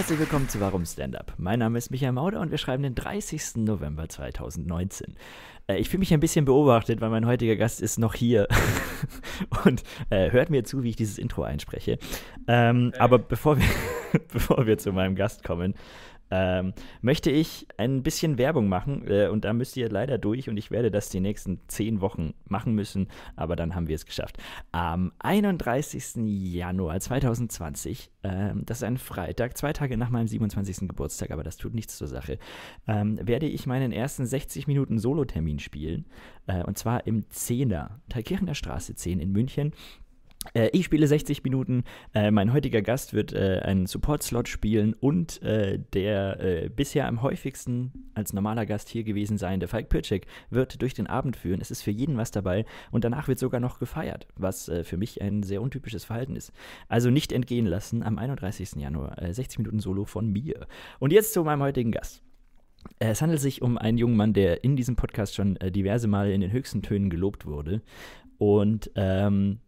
herzlich willkommen zu Warum Stand-Up. Mein Name ist Michael Mauder und wir schreiben den 30. November 2019. Äh, ich fühle mich ein bisschen beobachtet, weil mein heutiger Gast ist noch hier und äh, hört mir zu, wie ich dieses Intro einspreche. Ähm, äh. Aber bevor wir, bevor wir zu meinem Gast kommen, ähm, möchte ich ein bisschen Werbung machen. Äh, und da müsst ihr leider durch und ich werde das die nächsten zehn Wochen machen müssen, aber dann haben wir es geschafft. Am 31. Januar 2020, ähm, das ist ein Freitag, zwei Tage nach meinem 27. Geburtstag, aber das tut nichts zur Sache, ähm, werde ich meinen ersten 60 Minuten Solo-Termin spielen. Äh, und zwar im Zehner, Thalkirchener Straße 10 in München. Äh, ich spiele 60 Minuten. Äh, mein heutiger Gast wird äh, einen Support-Slot spielen und der bisher am häufigsten als normaler Gast hier gewesen sein, der Falk Pircek, wird durch den Abend führen. Es ist für jeden was dabei und danach wird sogar noch gefeiert, was für mich ein sehr untypisches Verhalten ist. Also nicht entgehen lassen am 31. Januar. 60 Minuten Solo von mir. Und jetzt zu meinem heutigen Gast. Es handelt sich um einen jungen Mann, der in diesem Podcast schon diverse Male in den höchsten Tönen gelobt wurde. Und ähm,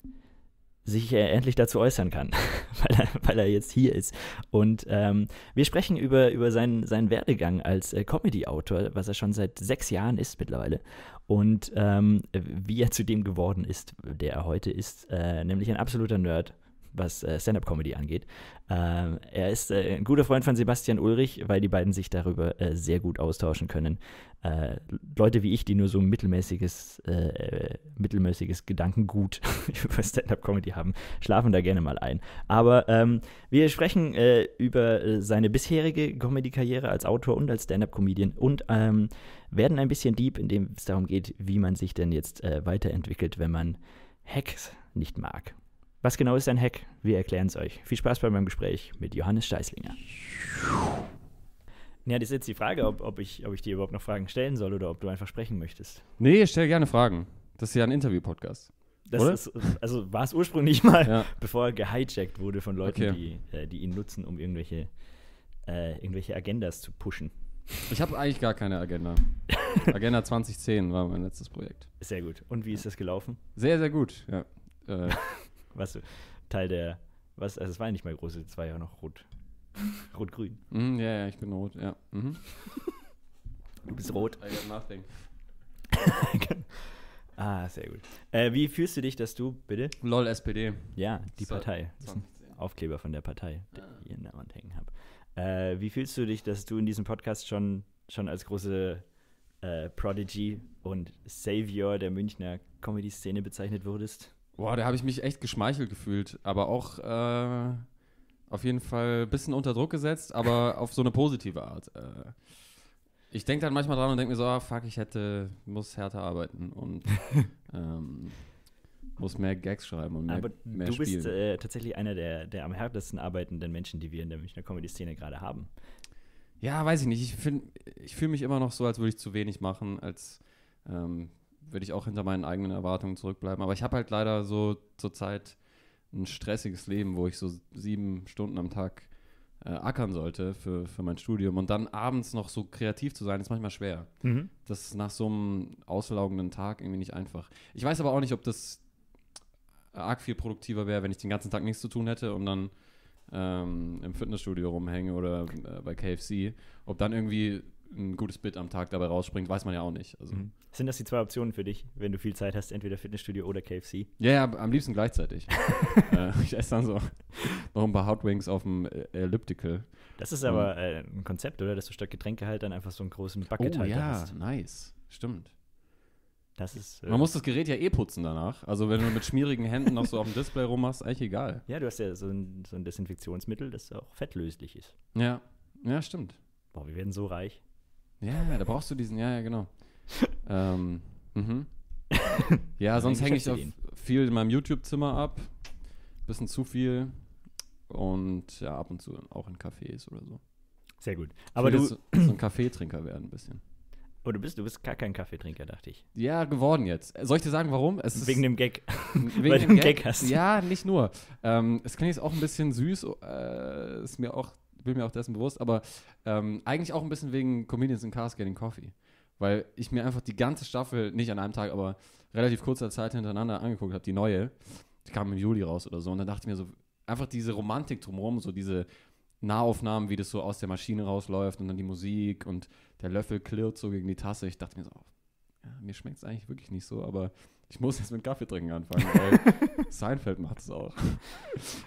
sich äh, endlich dazu äußern kann, weil, er, weil er jetzt hier ist. Und ähm, wir sprechen über, über seinen, seinen Werdegang als äh, Comedy-Autor, was er schon seit sechs Jahren ist mittlerweile, und ähm, wie er zu dem geworden ist, der er heute ist, äh, nämlich ein absoluter Nerd, was äh, Stand-up-Comedy angeht. Ähm, er ist äh, ein guter Freund von Sebastian Ulrich, weil die beiden sich darüber sehr gut austauschen können, äh, Leute wie ich, die nur so ein mittelmäßiges, äh, mittelmäßiges Gedankengut über Stand-up-Comedy haben, schlafen da gerne mal ein. Aber ähm, wir sprechen äh, über äh, seine bisherige Comedy-Karriere als Autor und als Stand-up-Comedian und ähm, werden ein bisschen deep, indem es darum geht, wie man sich denn jetzt äh, weiterentwickelt, wenn man Hacks nicht mag. Was genau ist ein Hack? Wir erklären es euch. Viel Spaß bei meinem Gespräch mit Johannes Steißlinger. Ja, das ist jetzt die Frage, ob, ob, ich, ob ich dir überhaupt noch Fragen stellen soll oder ob du einfach sprechen möchtest. Nee, stell gerne Fragen. Das ist ja ein Interview-Podcast. Das Oder? Ist, also war es ursprünglich mal, ja. bevor er gehijackt wurde von Leuten, okay. die, äh, die ihn nutzen, um irgendwelche, äh, irgendwelche Agendas zu pushen. Ich habe eigentlich gar keine Agenda. Agenda 2010 war mein letztes Projekt. Sehr gut. Und wie ist das gelaufen? Sehr, sehr gut, ja. Äh. was Teil der, was, also es war ja nicht mal große, es war ja noch rot, Rot-Grün. Mm, ja, ja, ich bin rot, ja. Mhm. Du bist rot. I got nothing. ah, sehr gut. Äh, wie fühlst du dich, dass du, bitte? LOL SPD. Ja, die so, Partei. Das ist ein Aufkleber von der Partei, ah. den ich in der Wand hängen habe. Äh, wie fühlst du dich, dass du in diesem Podcast schon, schon als große äh, Prodigy und Savior der Münchner Comedy-Szene bezeichnet wurdest? Boah, da habe ich mich echt geschmeichelt gefühlt, aber auch äh, auf jeden Fall ein bisschen unter Druck gesetzt, aber auf so eine positive Art. Äh. Ich denke dann manchmal dran und denke mir so, ah, fuck, ich hätte, muss härter arbeiten und ähm, muss mehr Gags schreiben und mehr, aber mehr du spielen. bist äh, tatsächlich einer der, der am härtesten arbeitenden Menschen, die wir in der Münchner Comedy-Szene gerade haben. Ja, weiß ich nicht. Ich, ich fühle mich immer noch so, als würde ich zu wenig machen, als ähm, würde ich auch hinter meinen eigenen Erwartungen zurückbleiben. Aber ich habe halt leider so zur Zeit ein stressiges Leben, wo ich so sieben Stunden am Tag äh, ackern sollte für, für mein Studium und dann abends noch so kreativ zu sein, ist manchmal schwer. Mhm. Das ist nach so einem auslaugenden Tag irgendwie nicht einfach. Ich weiß aber auch nicht, ob das äh, arg viel produktiver wäre, wenn ich den ganzen Tag nichts zu tun hätte und dann ähm, im Fitnessstudio rumhänge oder äh, bei KFC. Ob dann irgendwie ein gutes Bit am Tag dabei rausspringt, weiß man ja auch nicht. Also. Mhm sind das die zwei Optionen für dich, wenn du viel Zeit hast, entweder Fitnessstudio oder KFC? Ja, ja am liebsten gleichzeitig. äh, ich esse dann so noch ein paar Hot Wings auf dem äh, Elliptical. Das ist aber äh, ein Konzept, oder? Dass du statt Getränke halt dann einfach so einen großen Bucket oh, halt ja, hast. nice. Stimmt. Das ist, äh, Man muss das Gerät ja eh putzen danach. Also wenn du mit schmierigen Händen noch so auf dem Display rummachst, eigentlich egal. Ja, du hast ja so ein, so ein Desinfektionsmittel, das auch fettlöslich ist. Ja, ja, stimmt. Boah, wir werden so reich. Ja, da brauchst du diesen, ja, ja, genau ähm, mhm. Ja, sonst hänge ich auf viel in meinem YouTube-Zimmer ab. Bisschen zu viel. Und ja, ab und zu auch in Cafés oder so. Sehr gut. Aber du. So, so ein Kaffeetrinker werden ein bisschen. Oh, du bist, du bist gar kein Kaffeetrinker, dachte ich. Ja, geworden jetzt. Soll ich dir sagen, warum? Es wegen dem Gag. wegen Weil dem du einen Gag, Gag hast. Ja, nicht nur. Ähm, es klingt jetzt auch ein bisschen süß, äh, ist mir auch, bin mir auch dessen bewusst, aber ähm, eigentlich auch ein bisschen wegen Comedians in Cars Getting Coffee weil ich mir einfach die ganze Staffel, nicht an einem Tag, aber relativ kurzer Zeit hintereinander angeguckt habe, die neue. Die kam im Juli raus oder so. Und dann dachte ich mir so, einfach diese Romantik drumherum, so diese Nahaufnahmen, wie das so aus der Maschine rausläuft und dann die Musik und der Löffel klirrt so gegen die Tasse. Ich dachte mir so, ja, mir schmeckt es eigentlich wirklich nicht so, aber ich muss jetzt mit Kaffee trinken anfangen, weil Seinfeld macht es auch.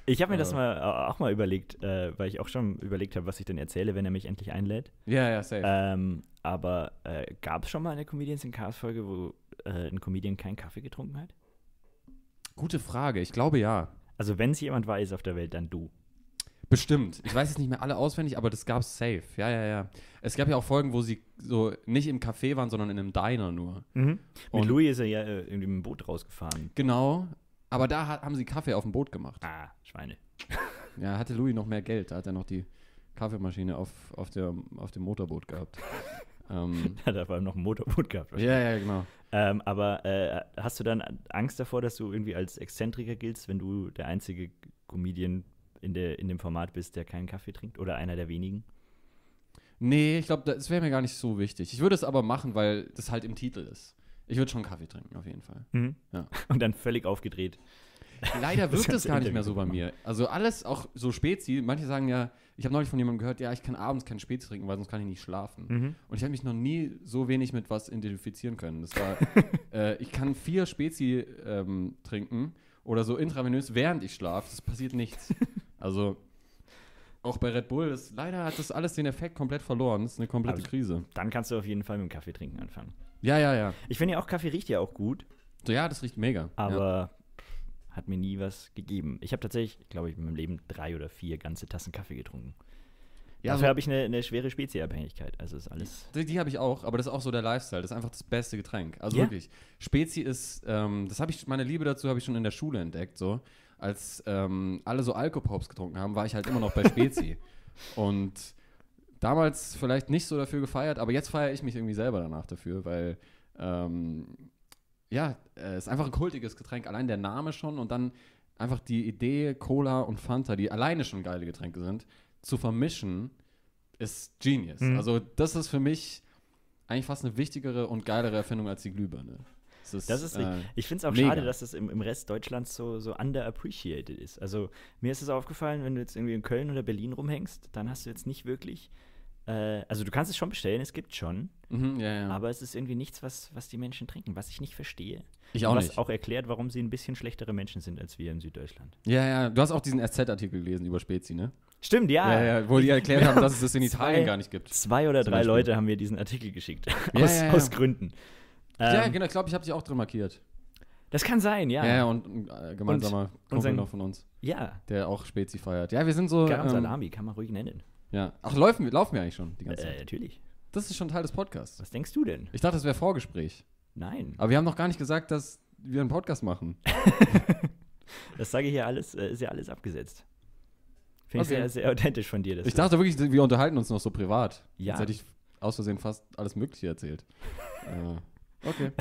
Ich habe mir das äh. mal auch mal überlegt, äh, weil ich auch schon überlegt habe, was ich denn erzähle, wenn er mich endlich einlädt. Ja, ja, safe. Ähm, aber äh, gab es schon mal eine Comedians in Cars Folge, wo äh, ein Comedian keinen Kaffee getrunken hat? Gute Frage. Ich glaube ja. Also wenn es jemand weiß auf der Welt, dann du. Bestimmt. Ich weiß es nicht mehr alle auswendig, aber das gab es safe. Ja, ja, ja. Es gab ja auch Folgen, wo sie so nicht im Café waren, sondern in einem Diner nur. Mhm. Und Louis ist er ja äh, irgendwie mit dem Boot rausgefahren. Genau. Aber da hat, haben sie Kaffee auf dem Boot gemacht. Ah, Schweine. Ja, hatte Louis noch mehr Geld. Da hat er noch die Kaffeemaschine auf, auf, der, auf dem Motorboot gehabt. Ähm, Hat er vor allem noch ein Motorboot gehabt. Ja, ja, genau. Ähm, aber äh, hast du dann Angst davor, dass du irgendwie als Exzentriker giltst, wenn du der einzige Comedian in, der, in dem Format bist, der keinen Kaffee trinkt oder einer der wenigen? Nee, ich glaube, das wäre mir gar nicht so wichtig. Ich würde es aber machen, weil das halt im Titel ist. Ich würde schon Kaffee trinken, auf jeden Fall. Mhm. Ja. Und dann völlig aufgedreht. Leider wirkt es gar nicht mehr so bei mir. Also alles, auch so Spezi, manche sagen ja, ich habe neulich von jemandem gehört, ja, ich kann abends keinen Spezi trinken, weil sonst kann ich nicht schlafen. Mhm. Und ich habe mich noch nie so wenig mit was identifizieren können. Das war, äh, ich kann vier Spezi ähm, trinken oder so intravenös, während ich schlafe. Das passiert nichts. Also auch bei Red Bull, das, leider hat das alles den Effekt komplett verloren. Das ist eine komplette also, Krise. Dann kannst du auf jeden Fall mit dem Kaffee trinken anfangen. Ja, ja, ja. Ich finde ja auch, Kaffee riecht ja auch gut. Ja, das riecht mega. Aber ja hat mir nie was gegeben. Ich habe tatsächlich, glaube ich, in meinem Leben drei oder vier ganze Tassen Kaffee getrunken. Ja, Dafür habe ich eine, eine schwere spezi Also ist alles. Die, die habe ich auch, aber das ist auch so der Lifestyle. Das ist einfach das beste Getränk. Also ja. wirklich. Spezi ist, ähm, das habe ich, meine Liebe dazu habe ich schon in der Schule entdeckt. So, als ähm, alle so Alkopops getrunken haben, war ich halt immer noch bei Spezi. Und damals vielleicht nicht so dafür gefeiert, aber jetzt feiere ich mich irgendwie selber danach dafür, weil ähm, ja, äh, ist einfach ein kultiges Getränk. Allein der Name schon und dann einfach die Idee, Cola und Fanta, die alleine schon geile Getränke sind, zu vermischen, ist genius. Mhm. Also, das ist für mich eigentlich fast eine wichtigere und geilere Erfindung als die Glühbirne. Das ist, das ist äh, ich finde es auch mega. schade, dass es im, im, Rest Deutschlands so, so underappreciated ist. Also mir ist es aufgefallen, wenn du jetzt irgendwie in Köln oder Berlin rumhängst, dann hast du jetzt nicht wirklich äh, also du kannst es schon bestellen, es gibt schon. Mhm, ja, ja. Aber es ist irgendwie nichts, was, was die Menschen trinken, was ich nicht verstehe. Ich auch und was nicht. auch erklärt, warum sie ein bisschen schlechtere Menschen sind als wir in Süddeutschland. Ja, ja. Du hast auch diesen SZ-Artikel gelesen über Spezi, ne? Stimmt, ja. ja, ja wo die erklärt haben, dass es das in Italien zwei, gar nicht gibt. Zwei oder drei Leute haben mir diesen Artikel geschickt. aus, aus, Gründen. Ähm, ja, genau. Ich glaube, ich habe dich auch drin markiert. Das kann sein, ja. Ja, ja und äh, gemeinsamer und, Kumpel noch von uns. Ja. Der auch Spezi feiert. Ja, wir sind so. Garam ähm, Salami kann man ruhig nennen. Ja. Ach, laufen wir, laufen wir eigentlich schon die ganze äh, Zeit? Äh, natürlich. Das ist schon Teil des Podcasts. Was denkst du denn? Ich dachte, das wäre Vorgespräch. Nein. Aber wir haben noch gar nicht gesagt, dass wir einen Podcast machen. das sage ich ja alles, äh, ist ja alles abgesetzt. Finde okay. ich sehr, sehr authentisch von dir. Das ich dachte wirklich, wir unterhalten uns noch so privat. Ja. Jetzt hätte ich aus Versehen fast alles Mögliche erzählt. äh, okay.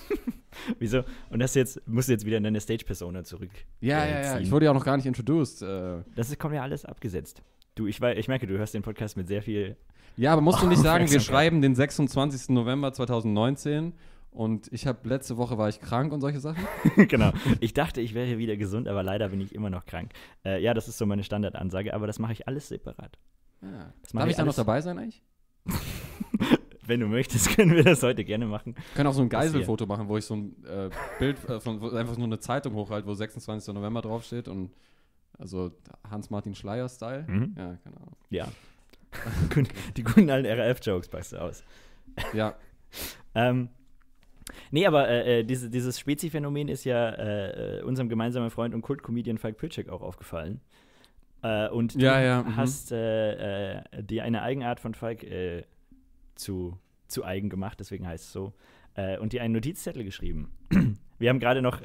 Wieso? Und das jetzt, musst du jetzt wieder in deine Stage-Persona zurück. Ja, äh, ja, ja. Ich wurde ja auch noch gar nicht introduced. Äh. Das ist, kommt ja alles abgesetzt. Du, ich, ich merke, du hörst den Podcast mit sehr viel. Ja, aber musst du nicht sagen, wir schreiben den 26. November 2019 und ich habe letzte Woche war ich krank und solche Sachen. genau. Ich dachte, ich wäre wieder gesund, aber leider bin ich immer noch krank. Äh, ja, das ist so meine Standardansage, aber das mache ich alles separat. Ja. Darf ich, ich da noch dabei sein eigentlich? Wenn du möchtest, können wir das heute gerne machen. Wir können auch so ein Geiselfoto machen, wo ich so ein äh, Bild äh, von einfach nur eine Zeitung hochhalte, wo 26. November draufsteht und also Hans-Martin Schleier-Style. Mhm. Ja, keine Ahnung. Ja. die guten alten RAF-Jokes packst du aus. Ja. ähm, nee, aber äh, äh, diese, dieses Spezi-Phänomen ist ja äh, äh unserem gemeinsamen Freund und Kultkomedian Falk Pilczek auch aufgefallen. Äh, und du ja, ja, mhm. hast äh, dir eine Eigenart von Falk zu, zu eigen gemacht, deswegen heißt es so, und dir einen Notizzettel geschrieben. Wir haben gerade noch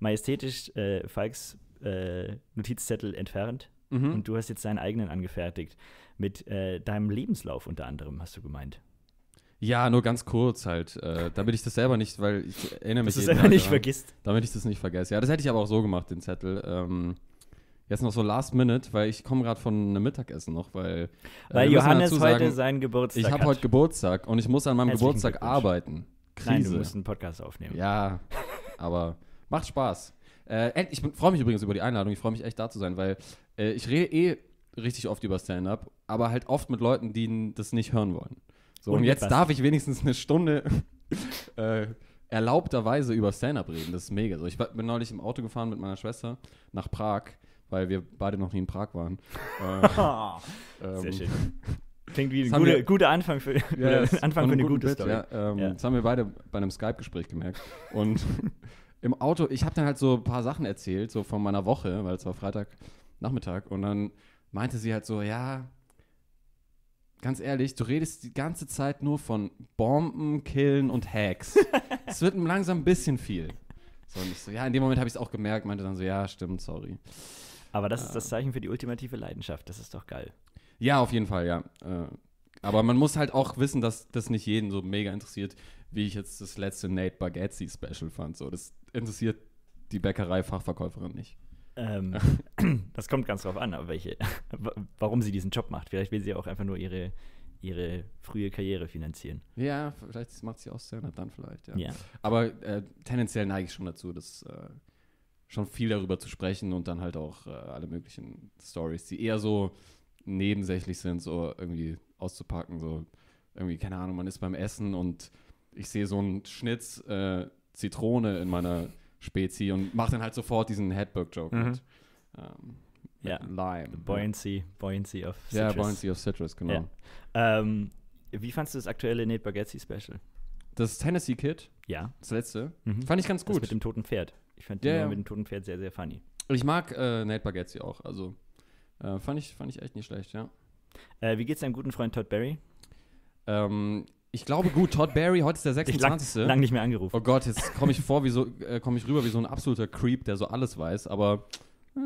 majestätisch Falks äh, Notizzettel entfernt mhm. und du hast jetzt deinen eigenen angefertigt. Mit äh, deinem Lebenslauf unter anderem, hast du gemeint. Ja, nur ganz kurz halt, äh, damit ich das selber nicht, weil ich erinnere mich Dass jeden Tag nicht vergisst. Damit ich das nicht vergesse. Ja, das hätte ich aber auch so gemacht, den Zettel. Ähm, jetzt noch so Last Minute, weil ich komme gerade von einem Mittagessen noch, weil äh, weil Johannes sagen, heute seinen Geburtstag Ich habe heute Geburtstag und ich muss an meinem Geburtstag arbeiten. Krise. Nein, du musst einen Podcast aufnehmen. Ja, aber macht Spaß. Äh, ich freue mich übrigens über die Einladung. Ich freue mich echt da zu sein, weil äh, ich rede eh richtig oft über Stand-up, aber halt oft mit Leuten, die das nicht hören wollen. So, und, und jetzt darf ich wenigstens eine Stunde äh, erlaubterweise über Stand-up reden. Das ist mega. So, ich bin neulich im Auto gefahren mit meiner Schwester nach Prag, weil wir beide noch nie in Prag waren. Äh, ähm, Sehr schön. Klingt wie ein guter, wir, guter Anfang für, ja, Anfang für eine gute Bit, Story. Ja, ähm, ja. Das haben wir beide bei einem Skype-Gespräch gemerkt. Und im Auto, ich habe dann halt so ein paar Sachen erzählt, so von meiner Woche, weil es war Freitagnachmittag und dann meinte sie halt so, ja, ganz ehrlich, du redest die ganze Zeit nur von Bomben, Killen und Hacks. Es wird langsam ein bisschen viel. So, und ich so, ja, in dem Moment habe ich es auch gemerkt, meinte dann so, ja, stimmt, sorry. Aber das ja. ist das ah. Zeichen für die ultimative Leidenschaft, das ist doch geil. Ja, auf jeden Fall, ja. Äh, aber man muss halt auch wissen, dass das nicht jeden so mega interessiert wie ich jetzt das letzte Nate Bargatze Special fand. So, das interessiert die Bäckerei-Fachverkäuferin nicht. Ähm, das kommt ganz drauf an, aber welche, warum sie diesen Job macht. Vielleicht will sie auch einfach nur ihre, ihre frühe Karriere finanzieren. Ja, vielleicht macht sie auch Stand-up dann vielleicht, ja. ja. Aber äh, tendenziell neige ich schon dazu, dass äh, schon viel darüber zu sprechen und dann halt auch äh, alle möglichen Stories, die eher so nebensächlich sind, so irgendwie auszupacken, so irgendwie, keine Ahnung, man ist beim Essen und ich sehe so einen Schnitz äh, Zitrone in meiner Spezi und mache dann halt sofort diesen Headbook-Joke mhm. mit. Ähm, ja. Lime. Buoyancy, ja. Buoyancy of Citrus. Ja, Buoyancy of Citrus, genau. Ja. Ähm, wie fandest du das aktuelle Nate Bargatze-Special? Das Tennessee Kid? Ja. Das letzte? Mhm. Fand ich ganz gut. Das mit dem toten Pferd. Ich fand ja, den mit dem toten Pferd sehr, sehr funny. Ich mag äh, Nate Bargatze auch. Also äh, fand, ich, fand ich echt nicht schlecht, ja. Äh, wie geht's deinem guten Freund Todd Berry? Ähm, ich glaube gut, Todd Barry, heute ist der 26. Lang, lang nicht mehr angerufen. Oh Gott, jetzt komme ich vor, wie so, äh, komme ich rüber wie so ein absoluter Creep, der so alles weiß, aber äh,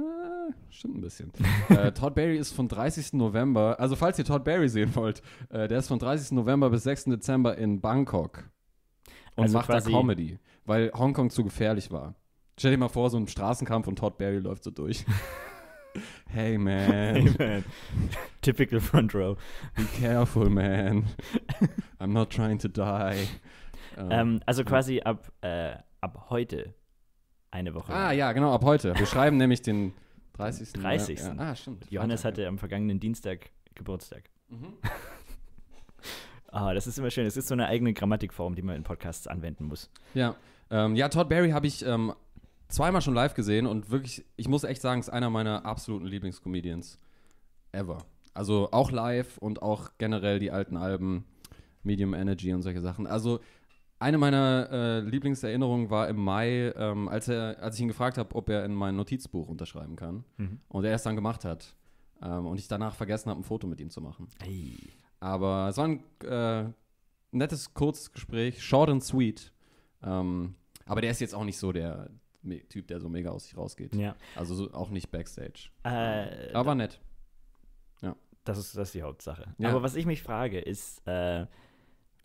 stimmt ein bisschen. äh, Todd Barry ist von 30. November, also falls ihr Todd Barry sehen wollt, äh, der ist von 30. November bis 6. Dezember in Bangkok und also macht da Comedy, weil Hongkong zu gefährlich war. Stell dir mal vor, so ein Straßenkampf und Todd Barry läuft so durch. Hey man. Hey man. Typical front row. Be careful, man. I'm not trying to die. Um, ähm, ähm, also quasi ab, äh, ab heute eine Woche. Ah, lang. ja, genau, ab heute. Wir schreiben nämlich den 30. 30. Ja, ja. Ah, stimmt. Johannes Freitag, hatte ja. am vergangenen Dienstag Geburtstag. Mhm. ah, das ist immer schön. Das ist so eine eigene Grammatikform, die man in Podcasts anwenden muss. Ja. Ähm, ja, Todd Barry habe ich ähm, zweimal schon live gesehen und wirklich, ich muss echt sagen, ist einer meiner absoluten Lieblingscomedians ever. Also auch live und auch generell die alten Alben, Medium Energy und solche Sachen. Also eine meiner äh, Lieblingserinnerungen war im Mai, ähm, als, er, als ich ihn gefragt habe, ob er in mein Notizbuch unterschreiben kann. Mhm. Und er es dann gemacht hat. Ähm, und ich danach vergessen habe, ein Foto mit ihm zu machen. Ey. Aber es war ein äh, nettes, kurzes Gespräch, short and sweet. Ähm, aber der ist jetzt auch nicht so der, Typ, der so mega aus sich rausgeht. Ja. Also so, auch nicht Backstage. Äh, Aber nett. Ja. Das ist, das ist die Hauptsache. Ja. Aber was ich mich frage, ist, äh,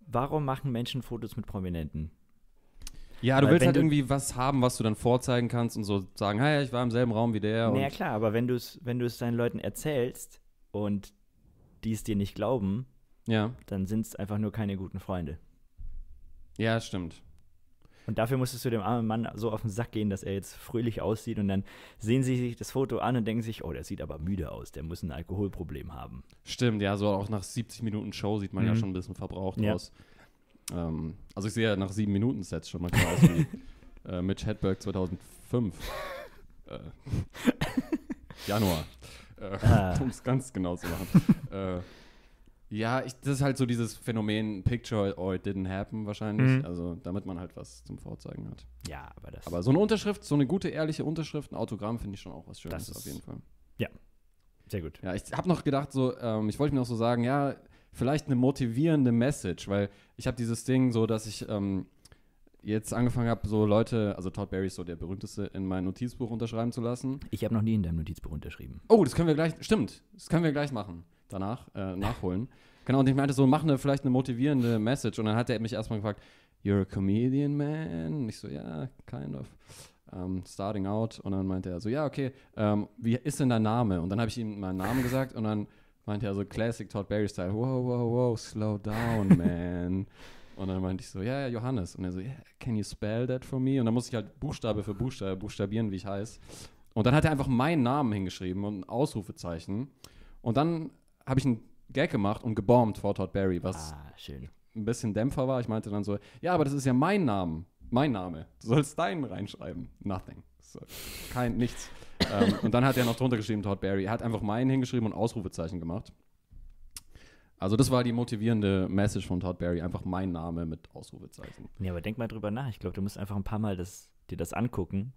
warum machen Menschen Fotos mit Prominenten? Ja, du Weil willst halt du irgendwie was haben, was du dann vorzeigen kannst und so sagen, hey, ich war im selben Raum wie der. Ja, klar, aber wenn du es wenn deinen Leuten erzählst und die es dir nicht glauben, ja. dann sind es einfach nur keine guten Freunde. Ja, stimmt. Und dafür musstest du dem armen Mann so auf den Sack gehen, dass er jetzt fröhlich aussieht. Und dann sehen sie sich das Foto an und denken sich, oh, der sieht aber müde aus, der muss ein Alkoholproblem haben. Stimmt, ja, so auch nach 70 Minuten Show sieht man mhm. ja schon ein bisschen verbraucht ja. aus. Ähm, also ich sehe ja nach sieben Minuten Sets schon manchmal aus wie äh, Mitch Hedberg 2005. äh, Januar. Äh, ah. Um es ganz genau zu machen. äh, ja, ich, das ist halt so dieses Phänomen Picture or it didn't happen wahrscheinlich. Mhm. Also damit man halt was zum Vorzeigen hat. Ja, aber das. Aber so eine Unterschrift, so eine gute, ehrliche Unterschrift, ein Autogramm finde ich schon auch was Schönes das ist, auf jeden Fall. Ja, sehr gut. Ja, ich habe noch gedacht, so, ähm, ich wollte mir noch so sagen, ja, vielleicht eine motivierende Message, weil ich habe dieses Ding so, dass ich ähm, jetzt angefangen habe, so Leute, also Todd Berry ist so der berühmteste, in mein Notizbuch unterschreiben zu lassen. Ich habe noch nie in deinem Notizbuch unterschrieben. Oh, das können wir gleich, stimmt, das können wir gleich machen danach äh, nachholen. genau, und ich meinte so, mach eine, vielleicht eine motivierende Message. Und dann hat er mich erstmal gefragt, You're a comedian, man? Und ich so, ja, kind of. Um, ähm, starting out. Und dann meinte er so, ja, okay, um, ähm, wie ist denn dein Name? Und dann habe ich ihm meinen Namen gesagt und dann meinte er so Classic Todd Berry Style, wow, wow, wow, slow down, man. und dann meinte ich so, ja, yeah, Johannes. Und er so, yeah, can you spell that for me? Und dann musste ich halt Buchstabe für Buchstabe buchstabieren, wie ich heiße. Und dann hat er einfach meinen Namen hingeschrieben und ein Ausrufezeichen. Und dann habe ich einen Gag gemacht und gebombt vor Todd Barry, was ah, ein bisschen Dämpfer war. Ich meinte dann so, ja, aber das ist ja mein Name. Mein Name. Du sollst deinen reinschreiben. Nothing. So, kein, nichts. ähm, und dann hat er noch drunter geschrieben, Todd Barry. Er hat einfach meinen hingeschrieben und Ausrufezeichen gemacht. Also das war die motivierende Message von Todd Barry, einfach mein Name mit Ausrufezeichen. Nee, aber denk mal drüber nach. Ich glaube, du musst einfach ein paar Mal das, dir das angucken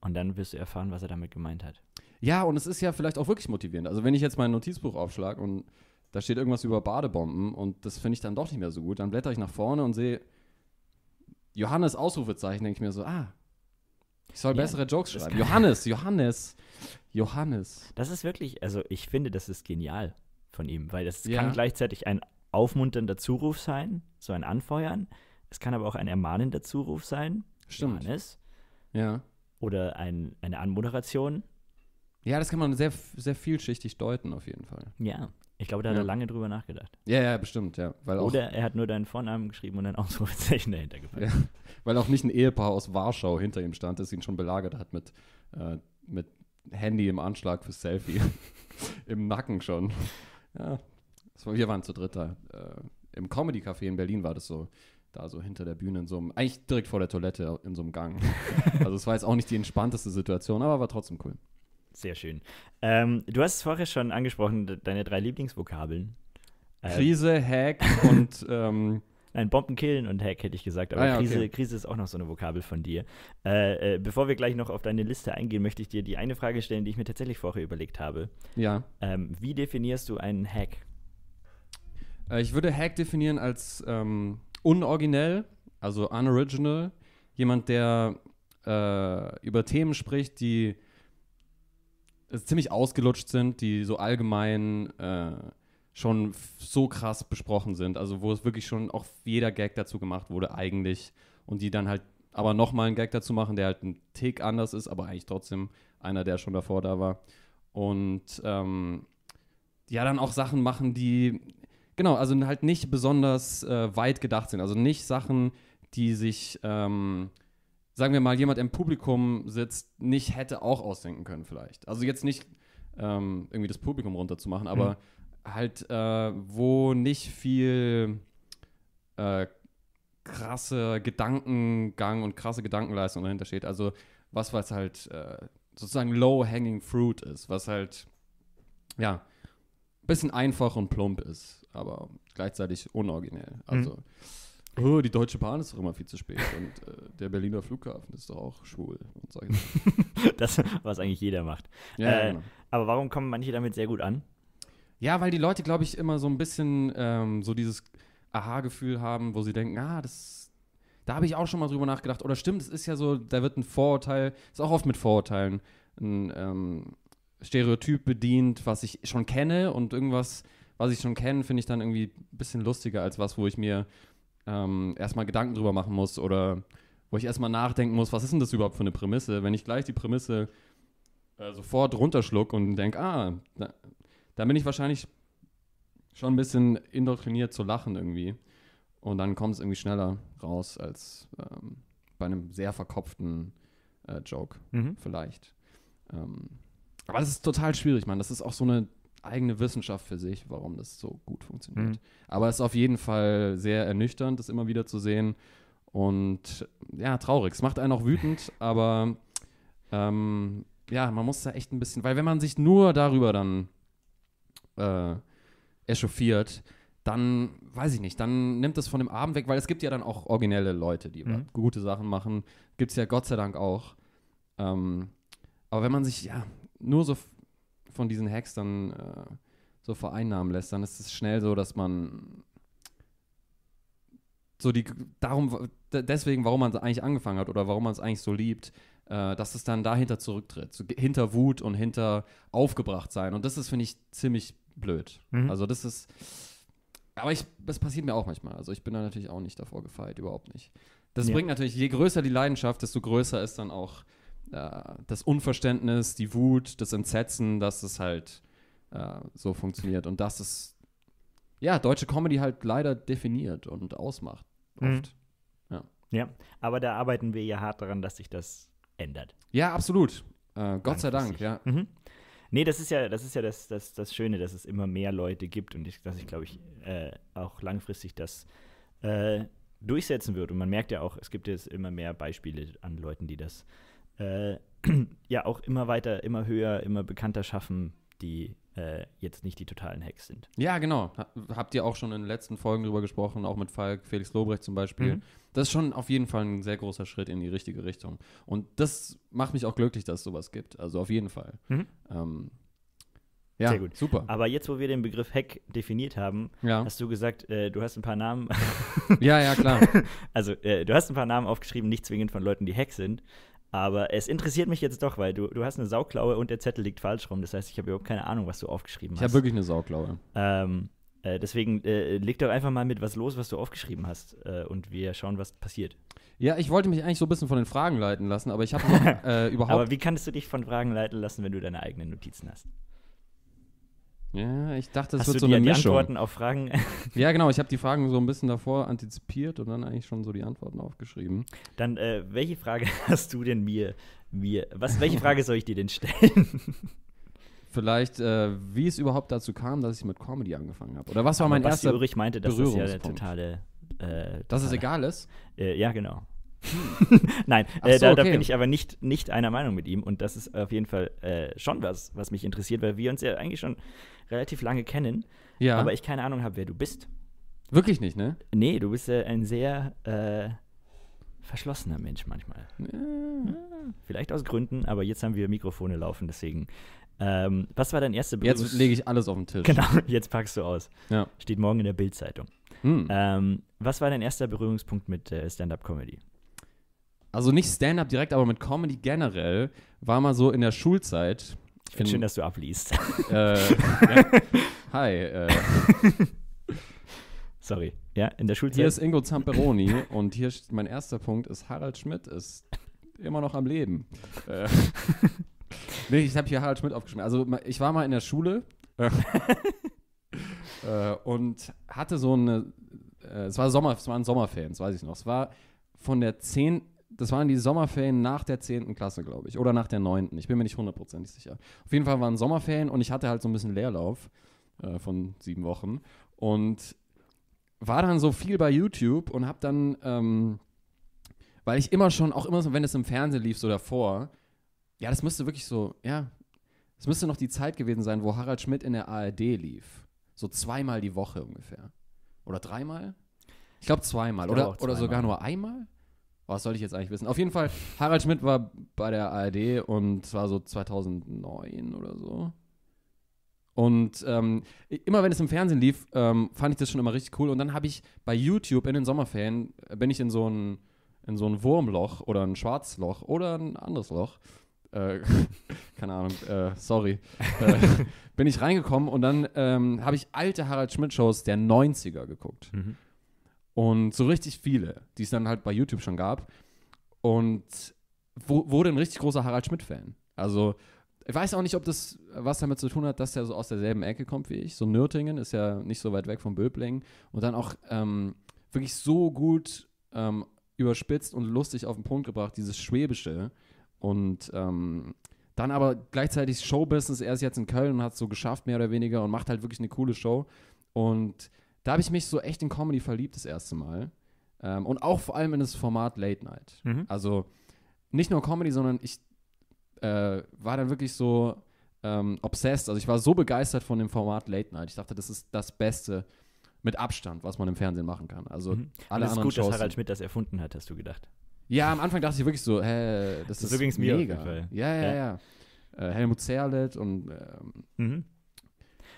und dann wirst du erfahren, was er damit gemeint hat. Ja, und es ist ja vielleicht auch wirklich motivierend. Also wenn ich jetzt mein Notizbuch aufschlage und da steht irgendwas über Badebomben und das finde ich dann doch nicht mehr so gut, dann blätter ich nach vorne und sehe Johannes Ausrufezeichen, denke ich mir so, ah, ich soll ja, bessere Jokes schreiben. Johannes, Johannes, Johannes. Das ist wirklich, also ich finde, das ist genial von ihm, weil das ja. kann gleichzeitig ein aufmunternder Zuruf sein, so ein Anfeuern. Es kann aber auch ein ermahnender Zuruf sein. Stimmt. Johannes. Ja. Oder ein, eine Anmoderation. Ja, das kann man sehr, sehr vielschichtig deuten, auf jeden Fall. Ja. Ich glaube, da hat ja. er lange drüber nachgedacht. Ja, ja, bestimmt, ja. Weil Oder er hat nur deinen Vornamen geschrieben und ein Ausrufezeichen dahinter gepackt. Ja, weil auch nicht ein Ehepaar aus Warschau hinter ihm stand, das ihn schon belagert hat mit, äh, mit Handy im Anschlag fürs Selfie. Im Nacken schon. Ja. War, wir waren zu dritter. Äh, Im Comedy Café in Berlin war das so. Da so hinter der Bühne in so einem, eigentlich direkt vor der Toilette in so einem Gang. also es war jetzt auch nicht die entspannteste Situation, aber war trotzdem cool. Sehr schön. Ähm, du hast es vorher schon angesprochen, deine drei Lieblingsvokabeln. Krise, äh, Hack und ähm, Nein, Bomben killen und Hack hätte ich gesagt, aber ah, ja, Krise, okay. Krise ist auch noch so eine Vokabel von dir. Äh, äh, bevor wir gleich noch auf deine Liste eingehen, möchte ich dir die eine Frage stellen, die ich mir tatsächlich vorher überlegt habe. Ja. Ähm, wie definierst du einen Hack? Äh, ich würde Hack definieren als ähm, unoriginell, also unoriginal. Jemand, der äh, über Themen spricht, die ziemlich ausgelutscht sind, die so allgemein äh, schon so krass besprochen sind. Also wo es wirklich schon auch jeder Gag dazu gemacht wurde eigentlich und die dann halt aber nochmal einen Gag dazu machen, der halt ein Tick anders ist, aber eigentlich trotzdem einer, der schon davor da war. Und ähm, ja, dann auch Sachen machen, die, genau, also halt nicht besonders äh, weit gedacht sind. Also nicht Sachen, die sich ähm, sagen wir mal, jemand im Publikum sitzt, nicht hätte auch ausdenken können vielleicht. Also jetzt nicht ähm, irgendwie das Publikum runterzumachen, aber mhm. halt, äh, wo nicht viel äh, krasse Gedankengang und krasse Gedankenleistung dahinter steht. Also was, was halt äh, sozusagen low-hanging fruit ist, was halt, ja, ein bisschen einfach und plump ist, aber gleichzeitig unoriginell. Mhm. Also mhm oh, die Deutsche Bahn ist doch immer viel zu spät und äh, der Berliner Flughafen ist doch auch schwul. Und so. das, was eigentlich jeder macht. Ja, äh, genau. Aber warum kommen manche damit sehr gut an? Ja, weil die Leute, glaube ich, immer so ein bisschen ähm, so dieses Aha-Gefühl haben, wo sie denken, ah, das, da habe ich auch schon mal drüber nachgedacht. Oder stimmt, es ist ja so, da wird ein Vorurteil, ist auch oft mit Vorurteilen ein ähm, Stereotyp bedient, was ich schon kenne und irgendwas, was ich schon kenne, finde ich dann irgendwie ein bisschen lustiger als was, wo ich mir ähm, erstmal Gedanken drüber machen muss oder wo ich erstmal nachdenken muss, was ist denn das überhaupt für eine Prämisse? Wenn ich gleich die Prämisse äh, sofort runterschluck und denke, ah, da, dann bin ich wahrscheinlich schon ein bisschen indoktriniert zu lachen irgendwie. Und dann kommt es irgendwie schneller raus als ähm, bei einem sehr verkopften äh, Joke, mhm. vielleicht. Ähm, aber das ist total schwierig, man. Das ist auch so eine eigene Wissenschaft für sich, warum das so gut funktioniert. Mhm. Aber es ist auf jeden Fall sehr ernüchternd, das immer wieder zu sehen. Und ja, traurig. Es macht einen auch wütend, aber ähm, ja, man muss da echt ein bisschen, weil wenn man sich nur darüber dann äh, echauffiert, dann weiß ich nicht, dann nimmt das von dem Abend weg, weil es gibt ja dann auch originelle Leute, die mhm. gute Sachen machen. Gibt es ja Gott sei Dank auch. Ähm, aber wenn man sich ja nur so von diesen Hacks dann äh, so vereinnahmen lässt, dann ist es schnell so, dass man so die darum deswegen, warum man es eigentlich angefangen hat oder warum man es eigentlich so liebt, äh, dass es dann dahinter zurücktritt, so, hinter Wut und hinter aufgebracht sein. Und das ist finde ich ziemlich blöd. Mhm. Also das ist, aber ich, das passiert mir auch manchmal. Also ich bin da natürlich auch nicht davor gefeit, überhaupt nicht. Das ja. bringt natürlich, je größer die Leidenschaft, desto größer ist dann auch äh, das Unverständnis, die Wut, das Entsetzen, dass es halt äh, so funktioniert und dass es ja deutsche Comedy halt leider definiert und ausmacht. Mhm. Oft. Mhm. Ja. ja. aber da arbeiten wir ja hart daran, dass sich das ändert. Ja, absolut. Äh, Gott sei Dank, ja. Mhm. Nee, das ist ja, das ist ja das, das, das Schöne, dass es immer mehr Leute gibt und ich, dass ich, glaube ich, äh, auch langfristig das äh, durchsetzen wird. Und man merkt ja auch, es gibt jetzt immer mehr Beispiele an Leuten, die das äh, äh, ja auch immer weiter, immer höher, immer bekannter schaffen, die äh, jetzt nicht die totalen Hacks sind. Ja, genau. Habt ihr auch schon in den letzten Folgen drüber gesprochen, auch mit Falk, Felix Lobrecht zum Beispiel. Mhm. Das ist schon auf jeden Fall ein sehr großer Schritt in die richtige Richtung. Und das macht mich auch glücklich, dass es sowas gibt. Also auf jeden Fall. Mhm. Ähm, ja, Sehr gut. super. Aber jetzt, wo wir den Begriff Hack definiert haben, ja. hast du gesagt, äh, du hast ein paar Namen. ja, ja, klar. also, äh, du hast ein paar Namen aufgeschrieben, nicht zwingend von Leuten, die Hack sind, aber es interessiert mich jetzt doch, weil du, du hast eine Sauklaue und der Zettel liegt falsch rum. Das heißt, ich habe überhaupt keine Ahnung, was du aufgeschrieben ich hast. Ich habe wirklich eine Sauklaue. Ähm, äh, deswegen äh, leg doch einfach mal mit was los, was du aufgeschrieben hast. Äh, und wir schauen, was passiert. Ja, ich wollte mich eigentlich so ein bisschen von den Fragen leiten lassen, aber ich habe äh, überhaupt. aber wie kannst du dich von Fragen leiten lassen, wenn du deine eigenen Notizen hast? Ja, ich dachte, es Hast wird so eine Mischung. Antworten auf Fragen. ja, genau. Ich habe die Fragen so ein bisschen davor antizipiert und dann eigentlich schon so die Antworten aufgeschrieben. Dann, äh, welche Frage hast du denn mir? mir was, welche Frage soll ich dir denn stellen? Vielleicht, äh, wie es überhaupt dazu kam, dass ich mit Comedy angefangen habe. Oder was war Aber mein Basti erster Ulrich meinte, dass das ja der totale. Äh, totale dass es egal ist? Äh, ja, genau. Nein, äh, so, äh, da, okay. da, bin ich aber nicht, nicht einer Meinung mit ihm. Und das ist auf jeden Fall äh, schon was, was mich interessiert, weil wir uns ja eigentlich schon relativ lange kennen. Ja. Aber ich keine Ahnung habe, wer du bist. Wirklich nicht, ne? Nee, du bist ja ein sehr äh, verschlossener Mensch manchmal. Ja. Ah, vielleicht aus Gründen, aber jetzt haben wir Mikrofone laufen, deswegen. Ähm, was war dein erster Berührungs Jetzt lege ich alles auf den Tisch. Genau, jetzt packst du aus. Ja. Steht morgen in der Bildzeitung. Hm. Ähm, was war dein erster Berührungspunkt mit äh, Stand-up-Comedy? also nicht Stand-up direkt, aber mit Comedy generell, war mal so in der Schulzeit. Ich finde schön, dass du abliest. Äh, ja, hi. Äh, Sorry. Ja, in der Schulzeit. Hier ist Ingo Zamperoni und hier mein erster Punkt ist Harald Schmidt ist immer noch am Leben. Äh, nee, ich habe hier Harald Schmidt aufgeschrieben. Also ich war mal in der Schule äh, äh, und hatte so eine, äh, es war Sommer, es waren Sommerferien, das weiß ich noch. Es war von der 10 das waren die Sommerferien nach der 10. Klasse, glaube ich. Oder nach der 9. Ich bin mir nicht hundertprozentig sicher. Auf jeden Fall waren Sommerferien und ich hatte halt so ein bisschen Leerlauf äh, von sieben Wochen. Und war dann so viel bei YouTube und habe dann, ähm, weil ich immer schon, auch immer so, wenn es im Fernsehen lief, so davor, ja, das müsste wirklich so, ja, es müsste noch die Zeit gewesen sein, wo Harald Schmidt in der ARD lief. So zweimal die Woche ungefähr. Oder dreimal? Ich glaube zweimal. Ich glaub oder, zweimal. oder sogar nur einmal? Was soll ich jetzt eigentlich wissen? Auf jeden Fall, Harald Schmidt war bei der ARD und zwar so 2009 oder so. Und ähm, immer wenn es im Fernsehen lief, ähm, fand ich das schon immer richtig cool. Und dann habe ich bei YouTube in den Sommerferien, äh, bin ich in so ein, in so ein Wurmloch oder ein Schwarzloch oder ein anderes Loch. Äh, keine Ahnung, äh, sorry. Äh, bin ich reingekommen und dann ähm, habe ich alte Harald Schmidt-Shows der 90er geguckt. Mhm. Und so richtig viele, die es dann halt bei YouTube schon gab. Und wurde ein richtig großer Harald Schmidt-Fan. Also, ich weiß auch nicht, ob das was damit zu tun hat, dass er so aus derselben Ecke kommt wie ich. So Nürtingen ist ja nicht so weit weg von Böblingen. Und dann auch ähm, wirklich so gut ähm, überspitzt und lustig auf den Punkt gebracht, dieses Schwäbische. Und ähm, dann aber gleichzeitig Showbusiness. Er ist jetzt in Köln und hat es so geschafft, mehr oder weniger, und macht halt wirklich eine coole Show. Und da habe ich mich so echt in Comedy verliebt das erste Mal. Ähm, und auch vor allem in das Format Late Night. Mhm. Also nicht nur Comedy, sondern ich äh, war dann wirklich so ähm, obsessed. Also ich war so begeistert von dem Format Late Night. Ich dachte, das ist das Beste mit Abstand, was man im Fernsehen machen kann. Also mhm. alle und anderen gut, Shows. ist gut, dass Harald Schmidt das erfunden hat, hast du gedacht. Ja, am Anfang dachte ich wirklich so, hä, das, das ist mega. Mir auf jeden Fall. Ja, ja, ja. ja. Äh, Helmut Zerlett und ähm, mhm.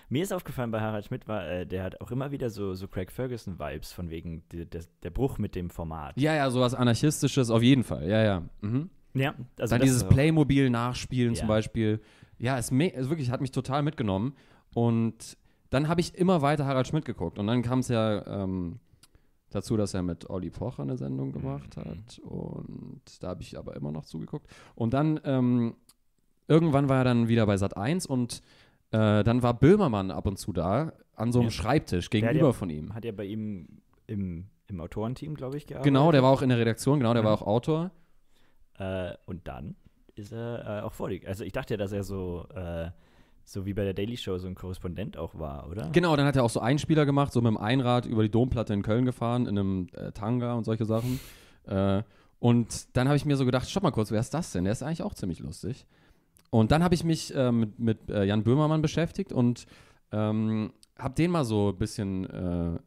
Mir ist aufgefallen bei Harald Schmidt, war, äh, der hat auch immer wieder so, so Craig Ferguson-Vibes, von wegen die, der, der Bruch mit dem Format. Ja, ja, sowas Anarchistisches auf jeden Fall. Ja, ja. Mhm. Ja, also Dann dieses Playmobil-Nachspielen ja. zum Beispiel. Ja, es also wirklich hat mich total mitgenommen. Und dann habe ich immer weiter Harald Schmidt geguckt. Und dann kam es ja ähm, dazu, dass er mit Olli Pocher eine Sendung mhm. gemacht mhm. hat. Und da habe ich aber immer noch zugeguckt. Und dann ähm, irgendwann war er dann wieder bei Sat 1 und äh, dann war Böhmermann ab und zu da, an so einem ja. Schreibtisch gegenüber ja, von ihm. Hat er bei ihm im, im Autorenteam, glaube ich, gearbeitet? Genau, der war auch in der Redaktion, genau, der ja. Mhm. war auch Autor. Äh, und dann ist er äh, auch vor die, Also ich dachte ja, dass er so äh, so wie bei der Daily Show so ein Korrespondent auch war, oder? Genau, dann hat er auch so Einspieler gemacht, so mit dem Einrad über die Domplatte in Köln gefahren, in einem äh, Tanga und solche Sachen. Äh, und dann habe ich mir so gedacht, schau mal kurz, wer ist das denn? Der ist eigentlich auch ziemlich lustig. Und dann habe ich mich äh, mit, mit äh, Jan Böhmermann beschäftigt und ähm, habe den mal so ein bisschen äh,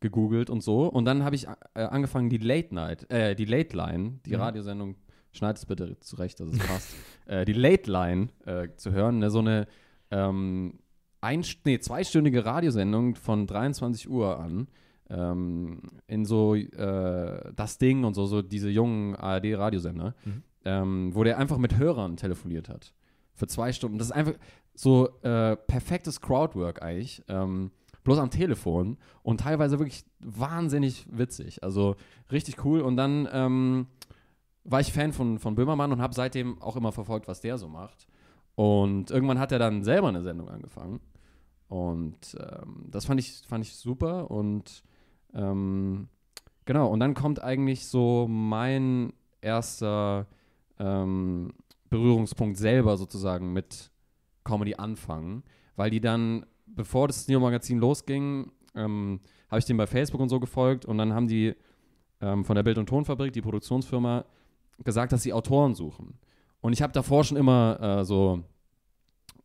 gegoogelt und so. Und dann habe ich äh, angefangen, die Late Night, äh, die Late Line, die mhm. Radiosendung, schneid es bitte zurecht, dass es passt, äh, die Late Line zu hören. Ne, so eine ähm, ein, nee, zweistündige Radiosendung von 23 Uhr an ähm, in so äh, das Ding und so, so diese jungen ARD-Radiosender, mhm. ähm, wo der einfach mit Hörern telefoniert hat für zwei Stunden. Das ist einfach so äh, perfektes Crowdwork eigentlich. Ähm, bloß am Telefon und teilweise wirklich wahnsinnig witzig. Also richtig cool. Und dann ähm, war ich Fan von, von Böhmermann und habe seitdem auch immer verfolgt, was der so macht. Und irgendwann hat er dann selber eine Sendung angefangen. Und ähm, das fand ich, fand ich super. Und ähm, genau, und dann kommt eigentlich so mein erster ähm, Berührungspunkt selber sozusagen mit Comedy anfangen, weil die dann, bevor das Neo-Magazin losging, ähm, habe ich denen bei Facebook und so gefolgt und dann haben die ähm, von der Bild- und Tonfabrik, die Produktionsfirma, gesagt, dass sie Autoren suchen. Und ich habe davor schon immer äh, so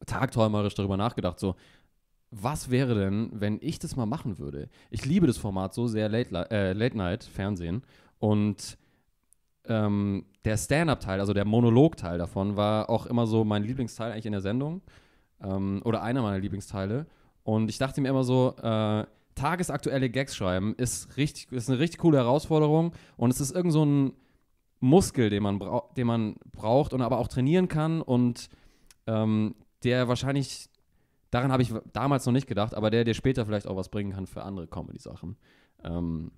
tagträumerisch darüber nachgedacht, so, was wäre denn, wenn ich das mal machen würde? Ich liebe das Format so sehr, Late, äh, Late Night Fernsehen und ähm, der Stand-up-Teil, also der Monolog-Teil davon, war auch immer so mein Lieblingsteil eigentlich in der Sendung ähm, oder einer meiner Lieblingsteile. Und ich dachte mir immer so, äh, tagesaktuelle Gags schreiben ist richtig, ist eine richtig coole Herausforderung und es ist irgend so ein Muskel, den man, den man braucht und aber auch trainieren kann und ähm, der wahrscheinlich, daran habe ich damals noch nicht gedacht, aber der dir später vielleicht auch was bringen kann für andere Comedy-Sachen. Ähm,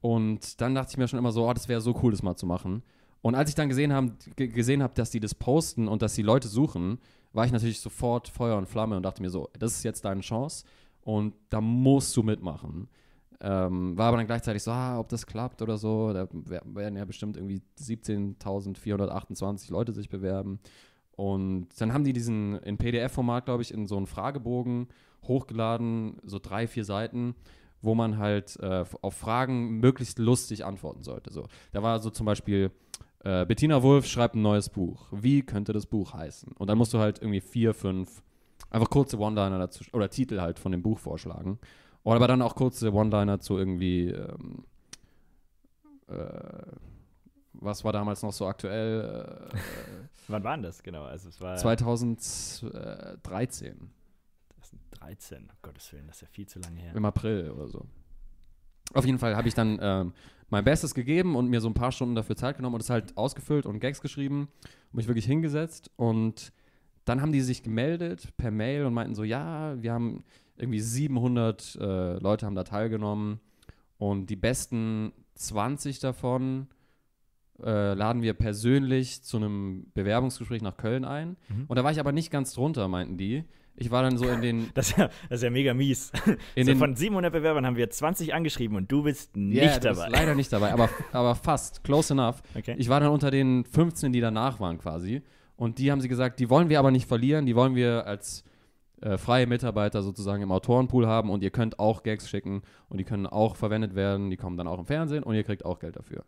und dann dachte ich mir schon immer so, oh, das wäre so cool, das mal zu machen. Und als ich dann gesehen habe, gesehen hab, dass die das posten und dass die Leute suchen, war ich natürlich sofort Feuer und Flamme und dachte mir so, das ist jetzt deine Chance und da musst du mitmachen. Ähm, war aber dann gleichzeitig so, ah, ob das klappt oder so, da werden ja bestimmt irgendwie 17.428 Leute sich bewerben. Und dann haben die diesen in PDF-Format, glaube ich, in so einen Fragebogen hochgeladen, so drei, vier Seiten wo man halt äh, auf Fragen möglichst lustig antworten sollte. So. Da war so zum Beispiel, äh, Bettina Wulff schreibt ein neues Buch. Wie könnte das Buch heißen? Und dann musst du halt irgendwie vier, fünf, einfach kurze One-Liner dazu, oder Titel halt von dem Buch vorschlagen. Oder aber dann auch kurze One-Liner zu irgendwie, ähm, äh, was war damals noch so aktuell? Äh, Wann waren das genau? Also es war 2013. 2013. Um Gottes Willen, das ist ja viel zu lange her. Im April oder so. Auf jeden Fall habe ich dann ähm, mein Bestes gegeben und mir so ein paar Stunden dafür Zeit genommen und es halt ausgefüllt und Gags geschrieben und mich wirklich hingesetzt. Und dann haben die sich gemeldet per Mail und meinten so, ja, wir haben irgendwie 700 äh, Leute haben da teilgenommen und die besten 20 davon äh, laden wir persönlich zu einem Bewerbungsgespräch nach Köln ein. Mhm. Und da war ich aber nicht ganz drunter, meinten die ich war dann so in den. Das ist ja, das ist ja mega mies. So von 700 Bewerbern haben wir 20 angeschrieben und du bist nicht yeah, du dabei. Bist leider nicht dabei, aber, aber fast. Close enough. Okay. Ich war dann unter den 15, die danach waren quasi. Und die haben sie gesagt, die wollen wir aber nicht verlieren, die wollen wir als äh, freie Mitarbeiter sozusagen im Autorenpool haben und ihr könnt auch Gags schicken und die können auch verwendet werden, die kommen dann auch im Fernsehen und ihr kriegt auch Geld dafür.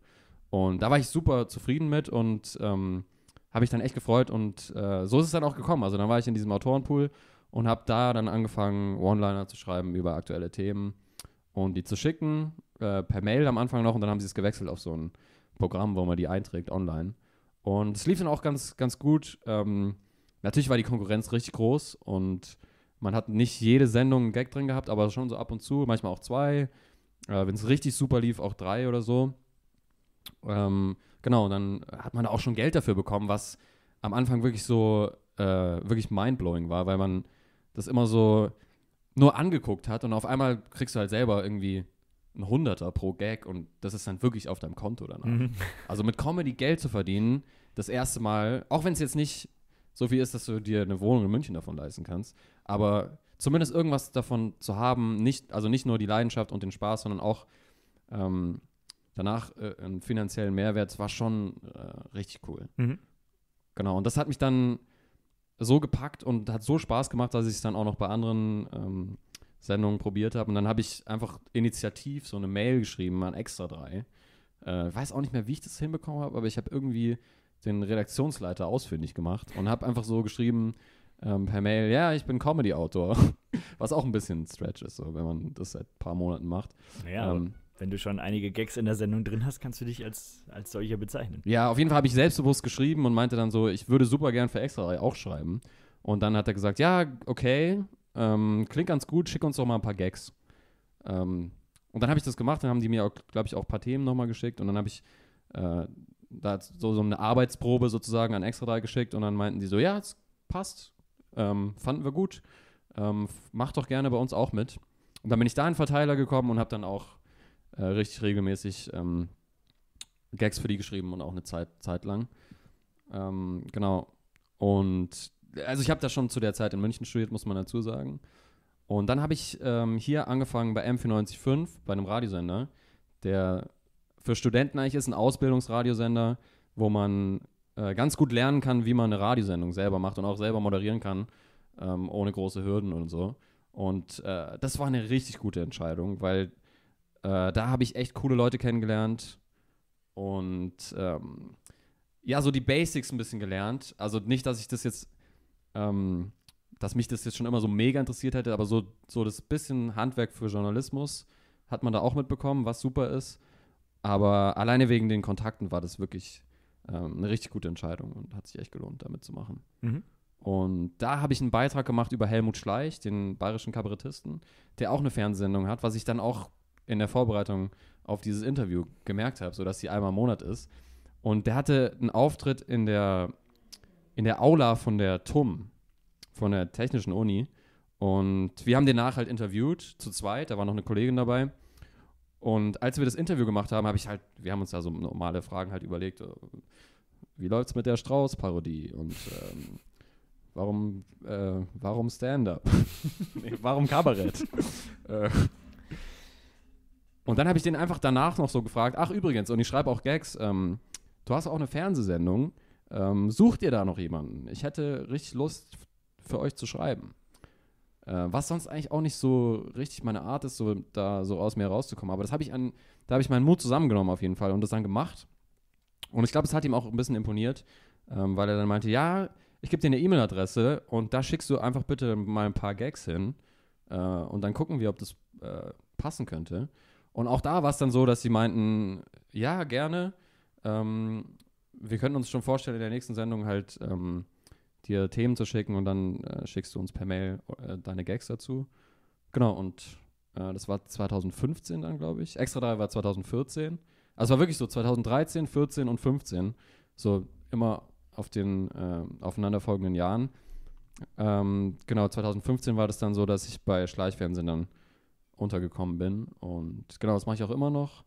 Und da war ich super zufrieden mit und ähm, habe ich dann echt gefreut und äh, so ist es dann auch gekommen. Also dann war ich in diesem Autorenpool und habe da dann angefangen, One-Liner zu schreiben über aktuelle Themen und die zu schicken, äh, per Mail am Anfang noch und dann haben sie es gewechselt auf so ein Programm, wo man die einträgt online. Und es lief dann auch ganz, ganz gut. Ähm, natürlich war die Konkurrenz richtig groß und man hat nicht jede Sendung einen Gag drin gehabt, aber schon so ab und zu, manchmal auch zwei. Äh, Wenn es richtig super lief, auch drei oder so. Ähm, genau, dann hat man auch schon Geld dafür bekommen, was am Anfang wirklich so äh, wirklich mindblowing war, weil man das immer so nur angeguckt hat und auf einmal kriegst du halt selber irgendwie ein Hunderter pro Gag und das ist dann wirklich auf deinem Konto danach. Mhm. Also mit Comedy Geld zu verdienen, das erste Mal, auch wenn es jetzt nicht so viel ist, dass du dir eine Wohnung in München davon leisten kannst, aber zumindest irgendwas davon zu haben, nicht, also nicht nur die Leidenschaft und den Spaß, sondern auch ähm, danach äh, einen finanziellen Mehrwert, war schon äh, richtig cool. Mhm. Genau, und das hat mich dann so gepackt und hat so Spaß gemacht, dass ich es dann auch noch bei anderen ähm, Sendungen probiert habe. Und dann habe ich einfach initiativ so eine Mail geschrieben an Extra 3. Äh, weiß auch nicht mehr, wie ich das hinbekommen habe, aber ich habe irgendwie den Redaktionsleiter ausfindig gemacht und habe einfach so geschrieben ähm, per Mail, ja, ich bin Comedy-Autor. Was auch ein bisschen Stretch ist, so, wenn man das seit ein paar Monaten macht. Ja, ähm, wenn du schon einige Gags in der Sendung drin hast, kannst du dich als, als solcher bezeichnen. Ja, auf jeden Fall habe ich selbstbewusst geschrieben und meinte dann so, ich würde super gern für Extra auch schreiben. Und dann hat er gesagt, ja, okay, ähm, klingt ganz gut, schick uns doch mal ein paar Gags. Ähm, und dann habe ich das gemacht, dann haben die mir, glaube ich, auch ein paar Themen nochmal geschickt und dann habe ich äh, da so, so eine Arbeitsprobe sozusagen an Extra 3 geschickt und dann meinten die so, ja, es passt, ähm, fanden wir gut, ähm, mach doch gerne bei uns auch mit. Und dann bin ich da in den Verteiler gekommen und habe dann auch äh, richtig regelmäßig ähm, Gags für die geschrieben und auch eine Zeit, Zeit lang. Ähm, genau. Und also ich habe das schon zu der Zeit in München studiert, muss man dazu sagen. Und dann habe ich ähm, hier angefangen bei M495, bei einem Radiosender, der für Studenten eigentlich ist, ein Ausbildungsradiosender, wo man äh, ganz gut lernen kann, wie man eine Radiosendung selber macht und auch selber moderieren kann, ähm, ohne große Hürden und so. Und äh, das war eine richtig gute Entscheidung, weil äh, da habe ich echt coole Leute kennengelernt und ähm, ja, so die Basics ein bisschen gelernt. Also nicht, dass ich das jetzt, ähm, dass mich das jetzt schon immer so mega interessiert hätte, aber so, so das bisschen Handwerk für Journalismus hat man da auch mitbekommen, was super ist. Aber alleine wegen den Kontakten war das wirklich ähm, eine richtig gute Entscheidung und hat sich echt gelohnt, damit zu machen. Mhm. Und da habe ich einen Beitrag gemacht über Helmut Schleich, den bayerischen Kabarettisten, der auch eine Fernsehsendung hat, was ich dann auch in der Vorbereitung auf dieses Interview gemerkt habe, sodass sie einmal im Monat ist. Und der hatte einen Auftritt in der, in der Aula von der TUM, von der Technischen Uni. Und wir haben den nach halt interviewt, zu zweit, da war noch eine Kollegin dabei. Und als wir das Interview gemacht haben, habe ich halt, wir haben uns da so normale Fragen halt überlegt, äh, wie läuft's mit der Strauß-Parodie und ähm, warum, äh, warum Stand-up? nee, warum Kabarett? äh, und dann habe ich den einfach danach noch so gefragt, ach übrigens, und ich schreibe auch Gags, ähm, du hast auch eine Fernsehsendung, ähm, sucht ihr da noch jemanden? Ich hätte richtig Lust für euch zu schreiben. Äh, was sonst eigentlich auch nicht so richtig meine Art ist, so, da so aus mir rauszukommen. Aber das habe ich an, da habe ich meinen Mut zusammengenommen auf jeden Fall und das dann gemacht. Und ich glaube, es hat ihm auch ein bisschen imponiert, ähm, weil er dann meinte, ja, ich gebe dir eine E-Mail-Adresse und da schickst du einfach bitte mal ein paar Gags hin äh, und dann gucken wir, ob das äh, passen könnte. Und auch da war es dann so, dass sie meinten, ja, gerne. Ähm, wir können uns schon vorstellen, in der nächsten Sendung halt ähm, dir Themen zu schicken und dann äh, schickst du uns per Mail äh, deine Gags dazu. Genau, und äh, das war 2015 dann, glaube ich. Extra 3 war 2014. Also war wirklich so 2013, 14 und 15. So immer auf den äh, aufeinanderfolgenden Jahren. Ähm, genau, 2015 war das dann so, dass ich bei Schleichfernsehen dann runtergekommen bin. Und genau, das mache ich auch immer noch.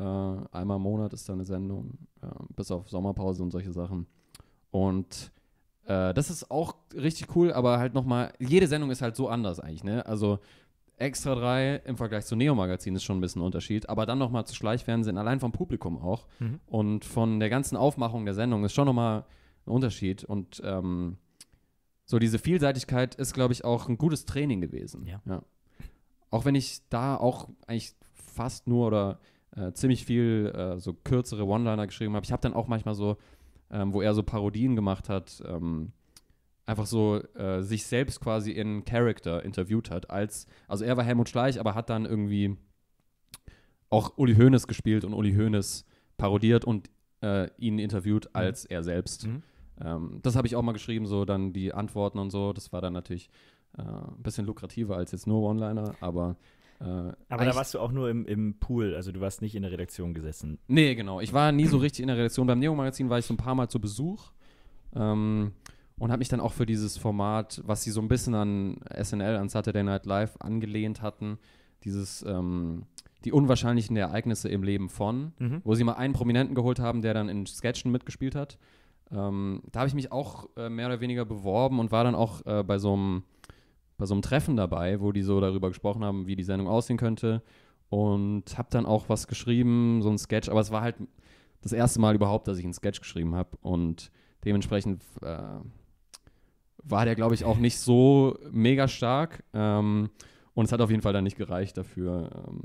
Äh, einmal im Monat ist da eine Sendung, äh, bis auf Sommerpause und solche Sachen. Und äh, das ist auch richtig cool, aber halt nochmal, jede Sendung ist halt so anders eigentlich, ne? Also Extra drei im Vergleich zu Neo Magazin ist schon ein bisschen ein Unterschied, aber dann nochmal zu Schleichfernsehen, allein vom Publikum auch mhm. und von der ganzen Aufmachung der Sendung ist schon nochmal ein Unterschied und ähm, so diese Vielseitigkeit ist, glaube ich, auch ein gutes Training gewesen. Ja. ja. Auch wenn ich da auch eigentlich fast nur oder äh, ziemlich viel äh, so kürzere One-Liner geschrieben habe. Ich habe dann auch manchmal so, ähm, wo er so Parodien gemacht hat, ähm, einfach so äh, sich selbst quasi in Character interviewt hat. Als, also er war Helmut Schleich, aber hat dann irgendwie auch Uli Hoeneß gespielt und Uli Hoeneß parodiert und äh, ihn interviewt als mhm. er selbst. Mhm. Ähm, das habe ich auch mal geschrieben, so dann die Antworten und so. Das war dann natürlich ein äh, bisschen lukrativer als jetzt nur One-Liner, aber äh, aber da warst du auch nur im, im, Pool, also du warst nicht in der Redaktion gesessen. Nee, genau. Ich war nie so richtig in der Redaktion. Beim Neo-Magazin war ich so ein paar Mal zu Besuch ähm, und habe mich dann auch für dieses Format, was sie so ein bisschen an SNL, an Saturday Night Live angelehnt hatten, dieses ähm, die unwahrscheinlichen Ereignisse im Leben von, mhm. wo sie mal einen Prominenten geholt haben, der dann in Sketchen mitgespielt hat. Ähm, da habe ich mich auch äh, mehr oder weniger beworben und war dann auch äh, bei so einem bei so einem Treffen dabei, wo die so darüber gesprochen haben, wie die Sendung aussehen könnte. Und habe dann auch was geschrieben, so ein Sketch. Aber es war halt das erste Mal überhaupt, dass ich einen Sketch geschrieben habe. Und dementsprechend äh, war der, glaube ich, auch nicht so mega stark. Ähm, und es hat auf jeden Fall dann nicht gereicht dafür, ähm,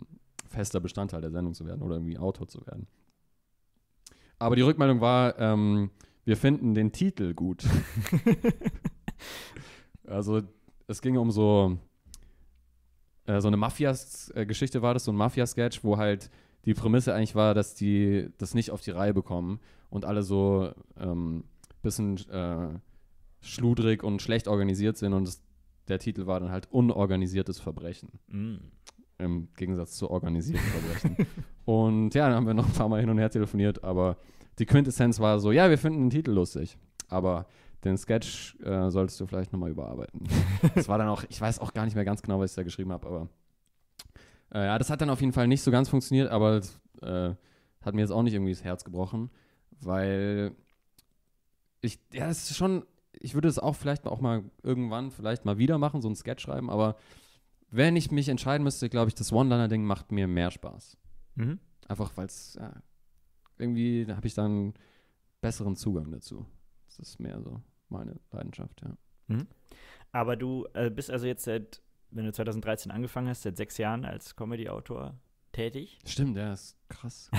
fester Bestandteil der Sendung zu werden oder irgendwie Autor zu werden. Aber die Rückmeldung war, ähm, wir finden den Titel gut. also es ging um so, äh, so eine Mafias-Geschichte war das, so ein Mafia-Sketch, wo halt die Prämisse eigentlich war, dass die das nicht auf die Reihe bekommen und alle so ähm, bisschen äh, schludrig und schlecht organisiert sind und das, der Titel war dann halt unorganisiertes Verbrechen. Mm. Im Gegensatz zu organisierten Verbrechen. und ja, dann haben wir noch ein paar Mal hin und her telefoniert, aber die Quintessenz war so, ja, wir finden den Titel lustig, aber den Sketch äh, solltest du vielleicht nochmal überarbeiten. das war dann auch, ich weiß auch gar nicht mehr ganz genau, was ich da geschrieben habe, aber äh, ja, das hat dann auf jeden Fall nicht so ganz funktioniert, aber äh, hat mir jetzt auch nicht irgendwie das Herz gebrochen, weil ich, ja, es ist schon, ich würde es auch vielleicht auch mal irgendwann vielleicht mal wieder machen, so einen Sketch schreiben, aber wenn ich mich entscheiden müsste, glaube ich, das One-Liner-Ding macht mir mehr Spaß. Mhm. Einfach weil es, ja, irgendwie habe ich dann besseren Zugang dazu ist mehr so meine Leidenschaft, ja. Mhm. Aber du äh, bist also jetzt seit, wenn du 2013 angefangen hast, seit sechs Jahren als Comedy-Autor tätig. Stimmt, ja, ist krass.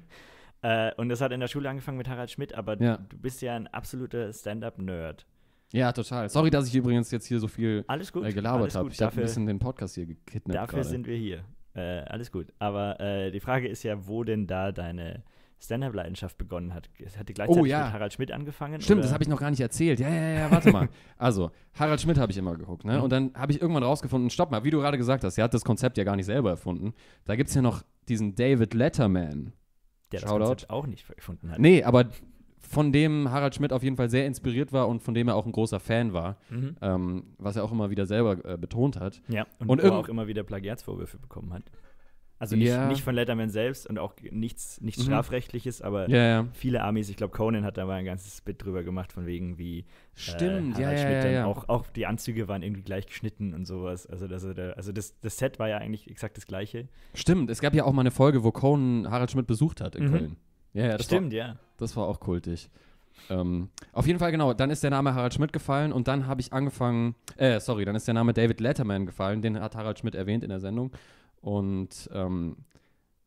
äh, und das hat in der Schule angefangen mit Harald Schmidt, aber ja. du bist ja ein absoluter Stand-up-Nerd. Ja, total. Sorry, dass ich übrigens jetzt hier so viel alles gut, äh, gelabert habe. Ich habe ein bisschen den Podcast hier gekidnappt. Dafür grade. sind wir hier. Äh, alles gut. Aber äh, die Frage ist ja, wo denn da deine Stand-Up-Leidenschaft begonnen hat. Es hatte gleichzeitig oh, ja. mit Harald Schmidt angefangen. Stimmt, oder? das habe ich noch gar nicht erzählt. Ja, ja, ja, warte mal. also, Harald Schmidt habe ich immer geguckt, ne? Mhm. Und dann habe ich irgendwann rausgefunden, stopp mal, wie du gerade gesagt hast, er hat das Konzept ja gar nicht selber erfunden. Da gibt es ja noch diesen David Letterman. Der Shoutout. das Konzept auch nicht erfunden hat. Nee, aber von dem Harald Schmidt auf jeden Fall sehr inspiriert war und von dem er auch ein großer Fan war, mhm. ähm, was er auch immer wieder selber äh, betont hat. Ja, und, und auch immer wieder Plagiatsvorwürfe bekommen hat. Also nicht, ja. nicht von Letterman selbst und auch nichts, nichts mhm. Strafrechtliches, aber ja, ja. viele Amis, ich glaube, Conan hat da mal ein ganzes Bit drüber gemacht, von wegen wie Stimmt, äh, ja, Schmidt ja, Auch, auch die Anzüge waren irgendwie gleich geschnitten und sowas. Also, das, also das, das Set war ja eigentlich exakt das gleiche. Stimmt, es gab ja auch mal eine Folge, wo Conan Harald Schmidt besucht hat in mhm. Köln. Ja, ja, das Stimmt, war, ja. Das war auch kultig. Ähm, auf jeden Fall, genau, dann ist der Name Harald Schmidt gefallen und dann habe ich angefangen, äh, sorry, dann ist der Name David Letterman gefallen, den hat Harald Schmidt erwähnt in der Sendung und ähm,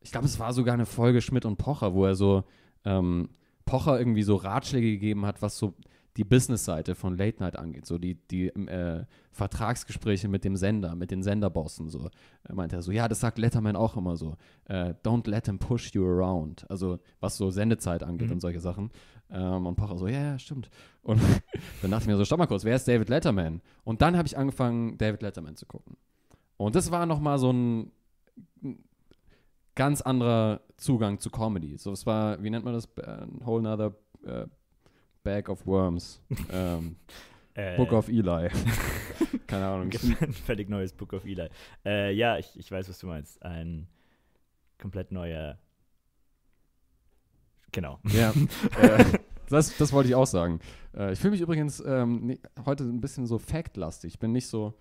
ich glaube, es war sogar eine Folge Schmidt und Pocher, wo er so ähm, Pocher irgendwie so Ratschläge gegeben hat, was so die Business-Seite von Late Night angeht, so die, die ähm, äh, Vertragsgespräche mit dem Sender, mit den Senderbossen, so äh, meint er so, ja, das sagt Letterman auch immer so, äh, don't let him push you around, also was so Sendezeit angeht mhm. und solche Sachen. Ähm, und Pocher so, ja, ja, stimmt. Und dann dachte ich mir so, stopp mal kurz, wer ist David Letterman? Und dann habe ich angefangen, David Letterman zu gucken. Und das war nochmal so ein ganz anderer Zugang zu Comedy. So, es war, wie nennt man das? Ein whole nother uh, Bag of Worms. ähm, äh, Book of Eli. Keine Ahnung. Ein Völlig neues Book of Eli. Äh, ja, ich, ich weiß, was du meinst. Ein komplett neuer. Genau. Ja. äh, das, das wollte ich auch sagen. Äh, ich fühle mich übrigens ähm, ne, heute ein bisschen so factlastig. Ich bin nicht so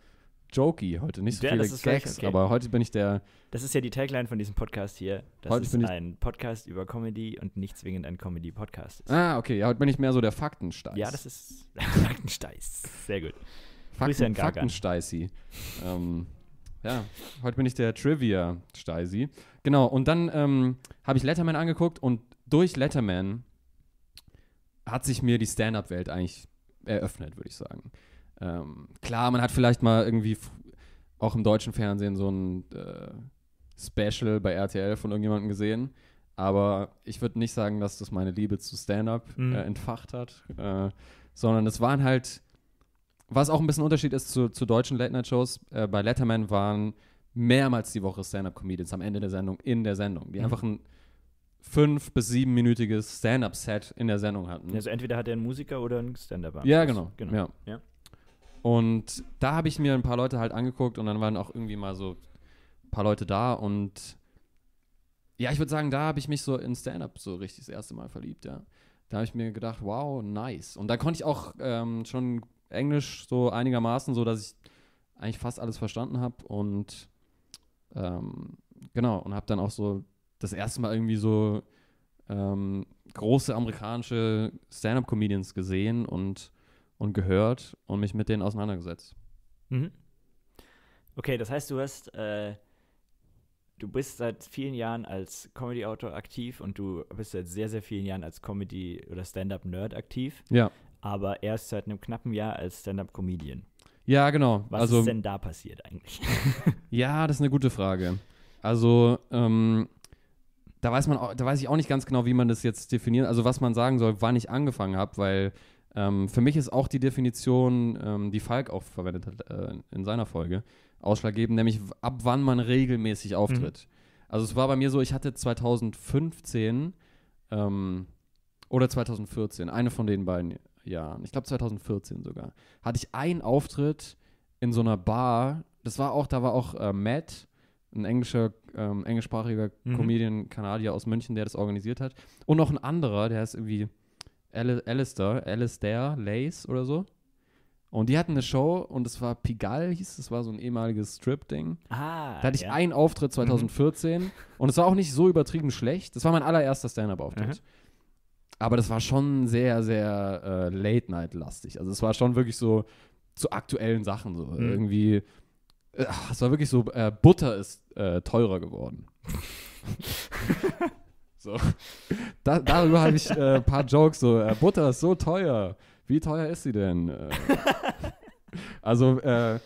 jokey heute. Nicht so ja, viele Gags, okay. aber heute bin ich der. Das ist ja die Tagline von diesem Podcast hier. Das heute ist bin ich ein Podcast über Comedy und nicht zwingend ein Comedy-Podcast. Ah, okay. Ja, heute bin ich mehr so der Faktensteiß. Ja, das ist Faktensteiß. Sehr gut. Fakten, Faktensteißi. ähm, ja, heute bin ich der trivia steißi Genau, und dann ähm, habe ich Letterman angeguckt und durch Letterman hat sich mir die Stand-Up-Welt eigentlich eröffnet, würde ich sagen. Ähm, klar, man hat vielleicht mal irgendwie auch im deutschen Fernsehen so ein äh, Special bei RTL von irgendjemandem gesehen. Aber ich würde nicht sagen, dass das meine Liebe zu Stand-up äh, mhm. äh, entfacht hat, äh, sondern es waren halt, was auch ein bisschen Unterschied ist zu, zu deutschen Late-Night-Shows, äh, bei Letterman waren mehrmals die Woche Stand-up-Comedians am Ende der Sendung in der Sendung, die mhm. einfach ein fünf- bis siebenminütiges Stand-up-Set in der Sendung hatten. Also entweder hat er einen Musiker oder einen Stand-up. Ja, genau. genau. Ja. ja. Und da habe ich mir ein paar Leute halt angeguckt und dann waren auch irgendwie mal so ein paar Leute da und ja, ich würde sagen, da habe ich mich so in Stand-up so richtig das erste Mal verliebt, ja. Da habe ich mir gedacht, wow, nice. Und da konnte ich auch ähm, schon Englisch so einigermaßen, so dass ich eigentlich fast alles verstanden habe und ähm, genau, und habe dann auch so das erste Mal irgendwie so ähm, große amerikanische Stand-up-Comedians gesehen und und gehört und mich mit denen auseinandergesetzt. Mhm. Okay, das heißt, du hast, äh, du bist seit vielen Jahren als Comedy-Autor aktiv und du bist seit sehr, sehr vielen Jahren als Comedy- oder Stand-Up-Nerd aktiv. Ja. Aber erst seit einem knappen Jahr als Stand-Up-Comedian. Ja, genau. Was also, ist denn da passiert eigentlich? ja, das ist eine gute Frage. Also, ähm, da weiß man auch, da weiß ich auch nicht ganz genau, wie man das jetzt definiert. Also, was man sagen soll, wann ich angefangen habe, weil ähm, für mich ist auch die Definition, ähm, die Falk auch verwendet hat äh, in seiner Folge, ausschlaggebend, nämlich ab wann man regelmäßig auftritt. Mhm. Also es war bei mir so, ich hatte 2015 ähm, oder 2014, eine von den beiden Jahren, ich glaube 2014 sogar, hatte ich einen Auftritt in so einer Bar. Das war auch, da war auch äh, Matt, ein englischer, ähm, englischsprachiger mhm. Comedian, Kanadier aus München, der das organisiert hat. Und noch ein anderer, der ist irgendwie Alistair, Alistair Lace oder so. Und die hatten eine Show und es war Pigalle, hieß es, war so ein ehemaliges Strip-Ding. Ah, da hatte ich ja. einen Auftritt 2014 mhm. und es war auch nicht so übertrieben schlecht. Das war mein allererster Stand-Up-Auftritt. Mhm. Aber das war schon sehr, sehr äh, Late-Night-lastig. Also es war schon wirklich so zu aktuellen Sachen so. Mhm. Irgendwie, ach, äh, es war wirklich so, äh, Butter ist äh, teurer geworden. So. Da, darüber habe ich äh, ein äh, paar Jokes, so, äh, Butter ist so teuer. Wie teuer ist sie denn? Äh, also, äh,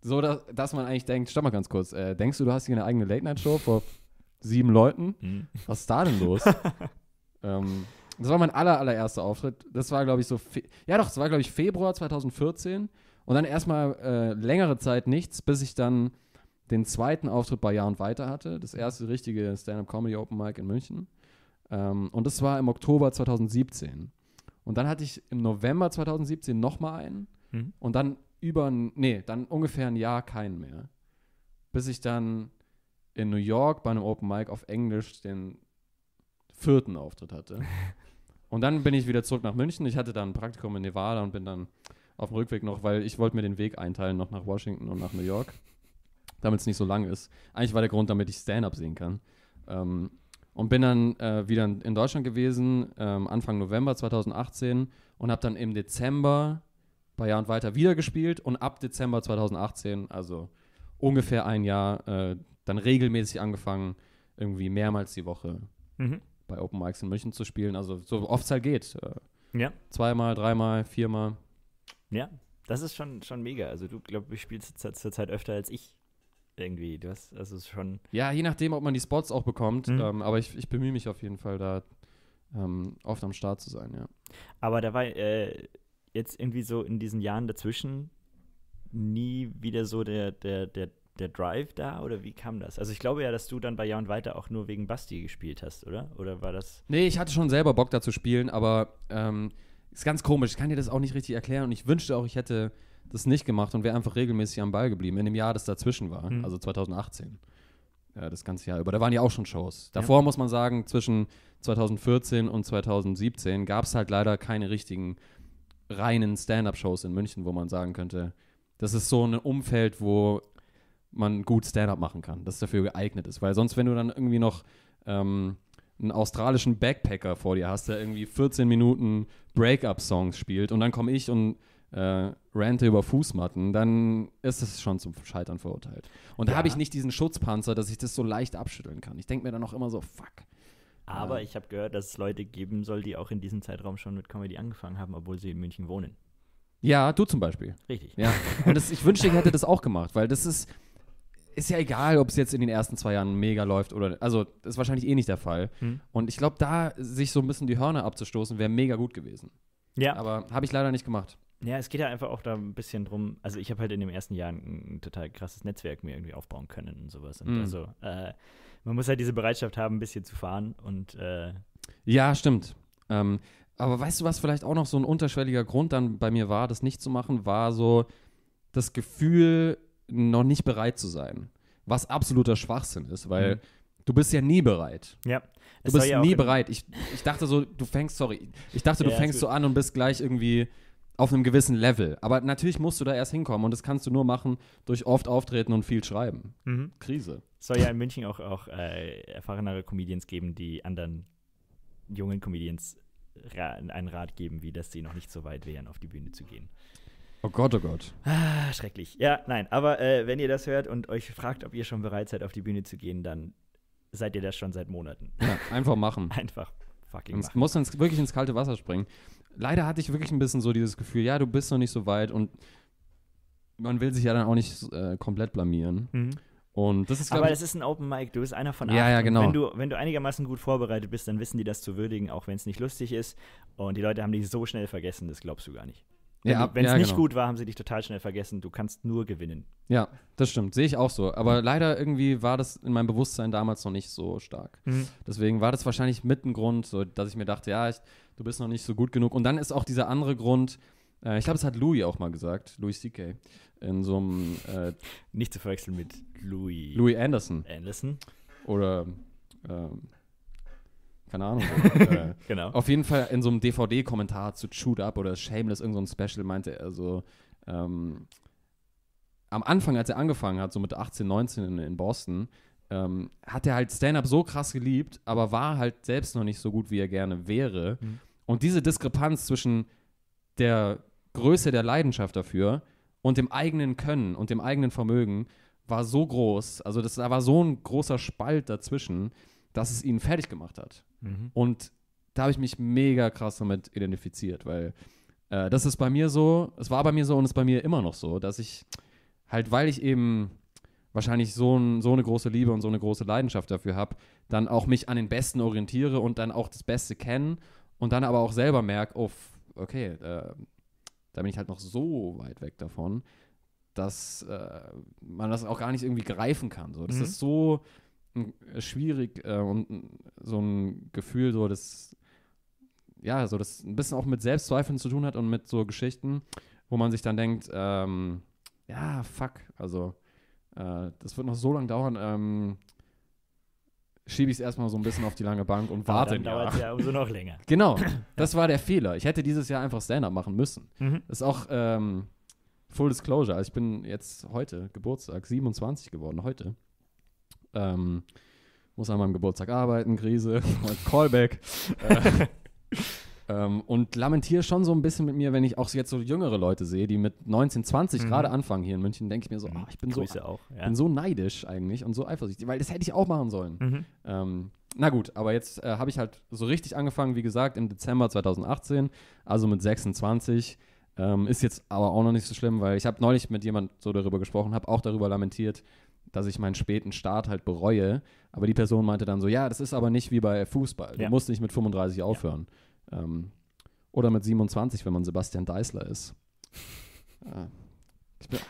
so, dass, dass man eigentlich denkt, stopp mal ganz kurz, äh, denkst du, du hast hier eine eigene Late-Night-Show vor sieben Leuten? Mhm. Was ist da denn los? ähm, das war mein aller, allererster Auftritt. Das war, glaube ich, so, Fe ja doch, das war, glaube ich, Februar 2014. Und dann erstmal längere Zeit nichts, bis ich dann den zweiten Auftritt bei Jahren weiter hatte, das erste richtige Stand-up Comedy Open Mic in München. Ähm, und das war im Oktober 2017. Und dann hatte ich im November 2017 nochmal einen mhm. und dann über, nee, dann ungefähr ein Jahr keinen mehr. Bis ich dann in New York bei einem Open Mic auf Englisch den vierten Auftritt hatte. und dann bin ich wieder zurück nach München. Ich hatte dann ein Praktikum in Nevada und bin dann auf dem Rückweg noch, weil ich wollte mir den Weg einteilen, noch nach Washington und nach New York damit es nicht so lang ist. Eigentlich war der Grund, damit ich Stand-up sehen kann. Ähm, und bin dann äh, wieder in Deutschland gewesen, ähm, Anfang November 2018 und habe dann im Dezember bei Jahr und Weiter wieder gespielt und ab Dezember 2018, also ungefähr ein Jahr, äh, dann regelmäßig angefangen, irgendwie mehrmals die Woche mhm. bei Open Mics in München zu spielen. Also so oft es halt geht. Äh, ja. Zweimal, dreimal, viermal. Ja, das ist schon, schon mega. Also du, glaube ich, spielst zurzeit öfter als ich irgendwie. Du hast, also schon. Ja, je nachdem, ob man die Spots auch bekommt. Mhm. Ähm, aber ich, ich bemühe mich auf jeden Fall, da ähm, oft am Start zu sein, ja. Aber da war äh, jetzt irgendwie so in diesen Jahren dazwischen nie wieder so der, der, der, der Drive da oder wie kam das? Also ich glaube ja, dass du dann bei Ja und Weiter auch nur wegen Basti gespielt hast, oder? Oder war das. Nee, ich hatte schon selber Bock da zu spielen, aber ähm, ist ganz komisch. Ich kann dir das auch nicht richtig erklären und ich wünschte auch, ich hätte das nicht gemacht und wäre einfach regelmäßig am Ball geblieben, in dem Jahr, das dazwischen war, mhm. also 2018. Ja, das ganze Jahr über. Da waren ja auch schon Shows. Davor ja. muss man sagen, zwischen 2014 und 2017 gab es halt leider keine richtigen reinen Stand-up-Shows in München, wo man sagen könnte, das ist so ein Umfeld, wo man gut Stand-up machen kann, das dafür geeignet ist. Weil sonst, wenn du dann irgendwie noch ähm, einen australischen Backpacker vor dir hast, der irgendwie 14 Minuten Break-up-Songs spielt und dann komme ich und äh, rante über Fußmatten, dann ist es schon zum Scheitern verurteilt. Und ja. da habe ich nicht diesen Schutzpanzer, dass ich das so leicht abschütteln kann. Ich denke mir dann auch immer so, fuck. Aber ja. Äh. ich habe gehört, dass es Leute geben soll, die auch in diesem Zeitraum schon mit Comedy angefangen haben, obwohl sie in München wohnen. Ja, du zum Beispiel. Richtig. Ja. Und das, ich wünschte, ich hätte das auch gemacht, weil das ist, ist ja egal, ob es jetzt in den ersten zwei Jahren mega läuft oder. Also, das ist wahrscheinlich eh nicht der Fall. Hm. Und ich glaube, da sich so ein bisschen die Hörner abzustoßen, wäre mega gut gewesen. Ja. Aber habe ich leider nicht gemacht. Ja, es geht ja halt einfach auch da ein bisschen drum. Also, ich habe halt in den ersten Jahren ein, total krasses Netzwerk mir irgendwie aufbauen können und sowas. Und mhm. also, äh, man muss halt diese Bereitschaft haben, ein bisschen zu fahren und. Äh ja, stimmt. Ähm, aber weißt du, was vielleicht auch noch so ein unterschwelliger Grund dann bei mir war, das nicht zu machen, war so das Gefühl, noch nicht bereit zu sein. Was absoluter Schwachsinn ist, weil. Mhm. Du bist ja nie bereit. Ja. Du bist ja nie bereit. Ich, ich dachte so, du fängst, sorry, ich dachte, du ja, fängst so an und bist gleich irgendwie auf einem gewissen Level. Aber natürlich musst du da erst hinkommen und das kannst du nur machen durch oft auftreten und viel schreiben. Mhm. Krise. Es soll ja in München auch, auch äh, erfahrenere Comedians geben, die anderen jungen Comedians ra einen Rat geben, wie dass sie noch nicht so weit wären, auf die Bühne zu gehen. Oh Gott, oh Gott. Ah, schrecklich. Ja, nein, aber äh, wenn ihr das hört und euch fragt, ob ihr schon bereit seid, auf die Bühne zu gehen, dann seid ihr das schon seit Monaten. Ja, einfach machen. einfach fucking machen. Muss ins, wirklich ins kalte Wasser springen leider hatte ich wirklich ein bisschen so dieses Gefühl, ja, du bist noch nicht so weit und man will sich ja dann auch nicht äh, komplett blamieren. Mhm. Und das ist, Aber das ist ein Open Mic, du bist einer von acht. Ja, ja, genau. Wenn du, wenn du einigermaßen gut vorbereitet bist, dann wissen die das zu würdigen, auch wenn es nicht lustig ist. Und die Leute haben dich so schnell vergessen, das glaubst du gar nicht. Wenn ja, es ja, nicht genau. gut war, haben sie dich total schnell vergessen. Du kannst nur gewinnen. Ja, das stimmt. Sehe ich auch so. Aber leider irgendwie war das in meinem Bewusstsein damals noch nicht so stark. Mhm. Deswegen war das wahrscheinlich mit ein Grund, so, dass ich mir dachte, ja, ich du bist noch nicht so gut genug. Und dann ist auch dieser andere Grund, äh, ich glaube, es hat Louis auch mal gesagt, Louis C.K., in so einem. Äh, nicht zu verwechseln mit Louis. Louis Anderson. Anderson. Oder. Ähm, keine Ahnung. äh, genau. Auf jeden Fall in so einem DVD-Kommentar zu Chewed Up oder Shameless, irgendein so Special, meinte er so. Ähm, am Anfang, als er angefangen hat, so mit 18, 19 in, in Boston, ähm, hat er halt Stand-up so krass geliebt, aber war halt selbst noch nicht so gut, wie er gerne wäre. Mhm. Und diese Diskrepanz zwischen der Größe der Leidenschaft dafür und dem eigenen Können und dem eigenen Vermögen war so groß, also das, da war so ein großer Spalt dazwischen, dass es ihn fertig gemacht hat. Mhm. Und da habe ich mich mega krass damit identifiziert, weil äh, das ist bei mir so, es war bei mir so und ist bei mir immer noch so, dass ich halt, weil ich eben wahrscheinlich so, ein, so eine große Liebe und so eine große Leidenschaft dafür habe, dann auch mich an den Besten orientiere und dann auch das Beste kennen und dann aber auch selber merke, oh, okay, äh, da bin ich halt noch so weit weg davon, dass äh, man das auch gar nicht irgendwie greifen kann. So. Das mhm. ist so schwierig äh, und so ein Gefühl, so das, ja, so das ein bisschen auch mit Selbstzweifeln zu tun hat und mit so Geschichten, wo man sich dann denkt, ähm, ja, fuck, also äh, das wird noch so lange dauern. Ähm, schiebe ich es erstmal so ein bisschen auf die lange Bank und warte. Dann dauert es ja umso noch länger. Genau, das war der Fehler. Ich hätte dieses Jahr einfach Stand-up machen müssen. Mhm. Das ist auch ähm, Full Disclosure. Also ich bin jetzt heute Geburtstag 27 geworden, heute. Ähm, muss an meinem Geburtstag arbeiten, Krise, Callback. äh, Ähm, und lamentiere schon so ein bisschen mit mir, wenn ich auch jetzt so jüngere Leute sehe, die mit 19, 20 mhm. gerade anfangen hier in München, denke ich mir so, oh, ich bin so, auch, ja. bin so neidisch eigentlich und so eifersüchtig, weil das hätte ich auch machen sollen. Mhm. Ähm, na gut, aber jetzt äh, habe ich halt so richtig angefangen, wie gesagt, im Dezember 2018, also mit 26. Ähm, ist jetzt aber auch noch nicht so schlimm, weil ich habe neulich mit jemand so darüber gesprochen, habe auch darüber lamentiert, dass ich meinen späten Start halt bereue. Aber die Person meinte dann so, ja, das ist aber nicht wie bei Fußball. Du ja. musst nicht mit 35 aufhören. Ja. Ähm, oder mit 27, wenn man Sebastian Deißler ist. ah, bin,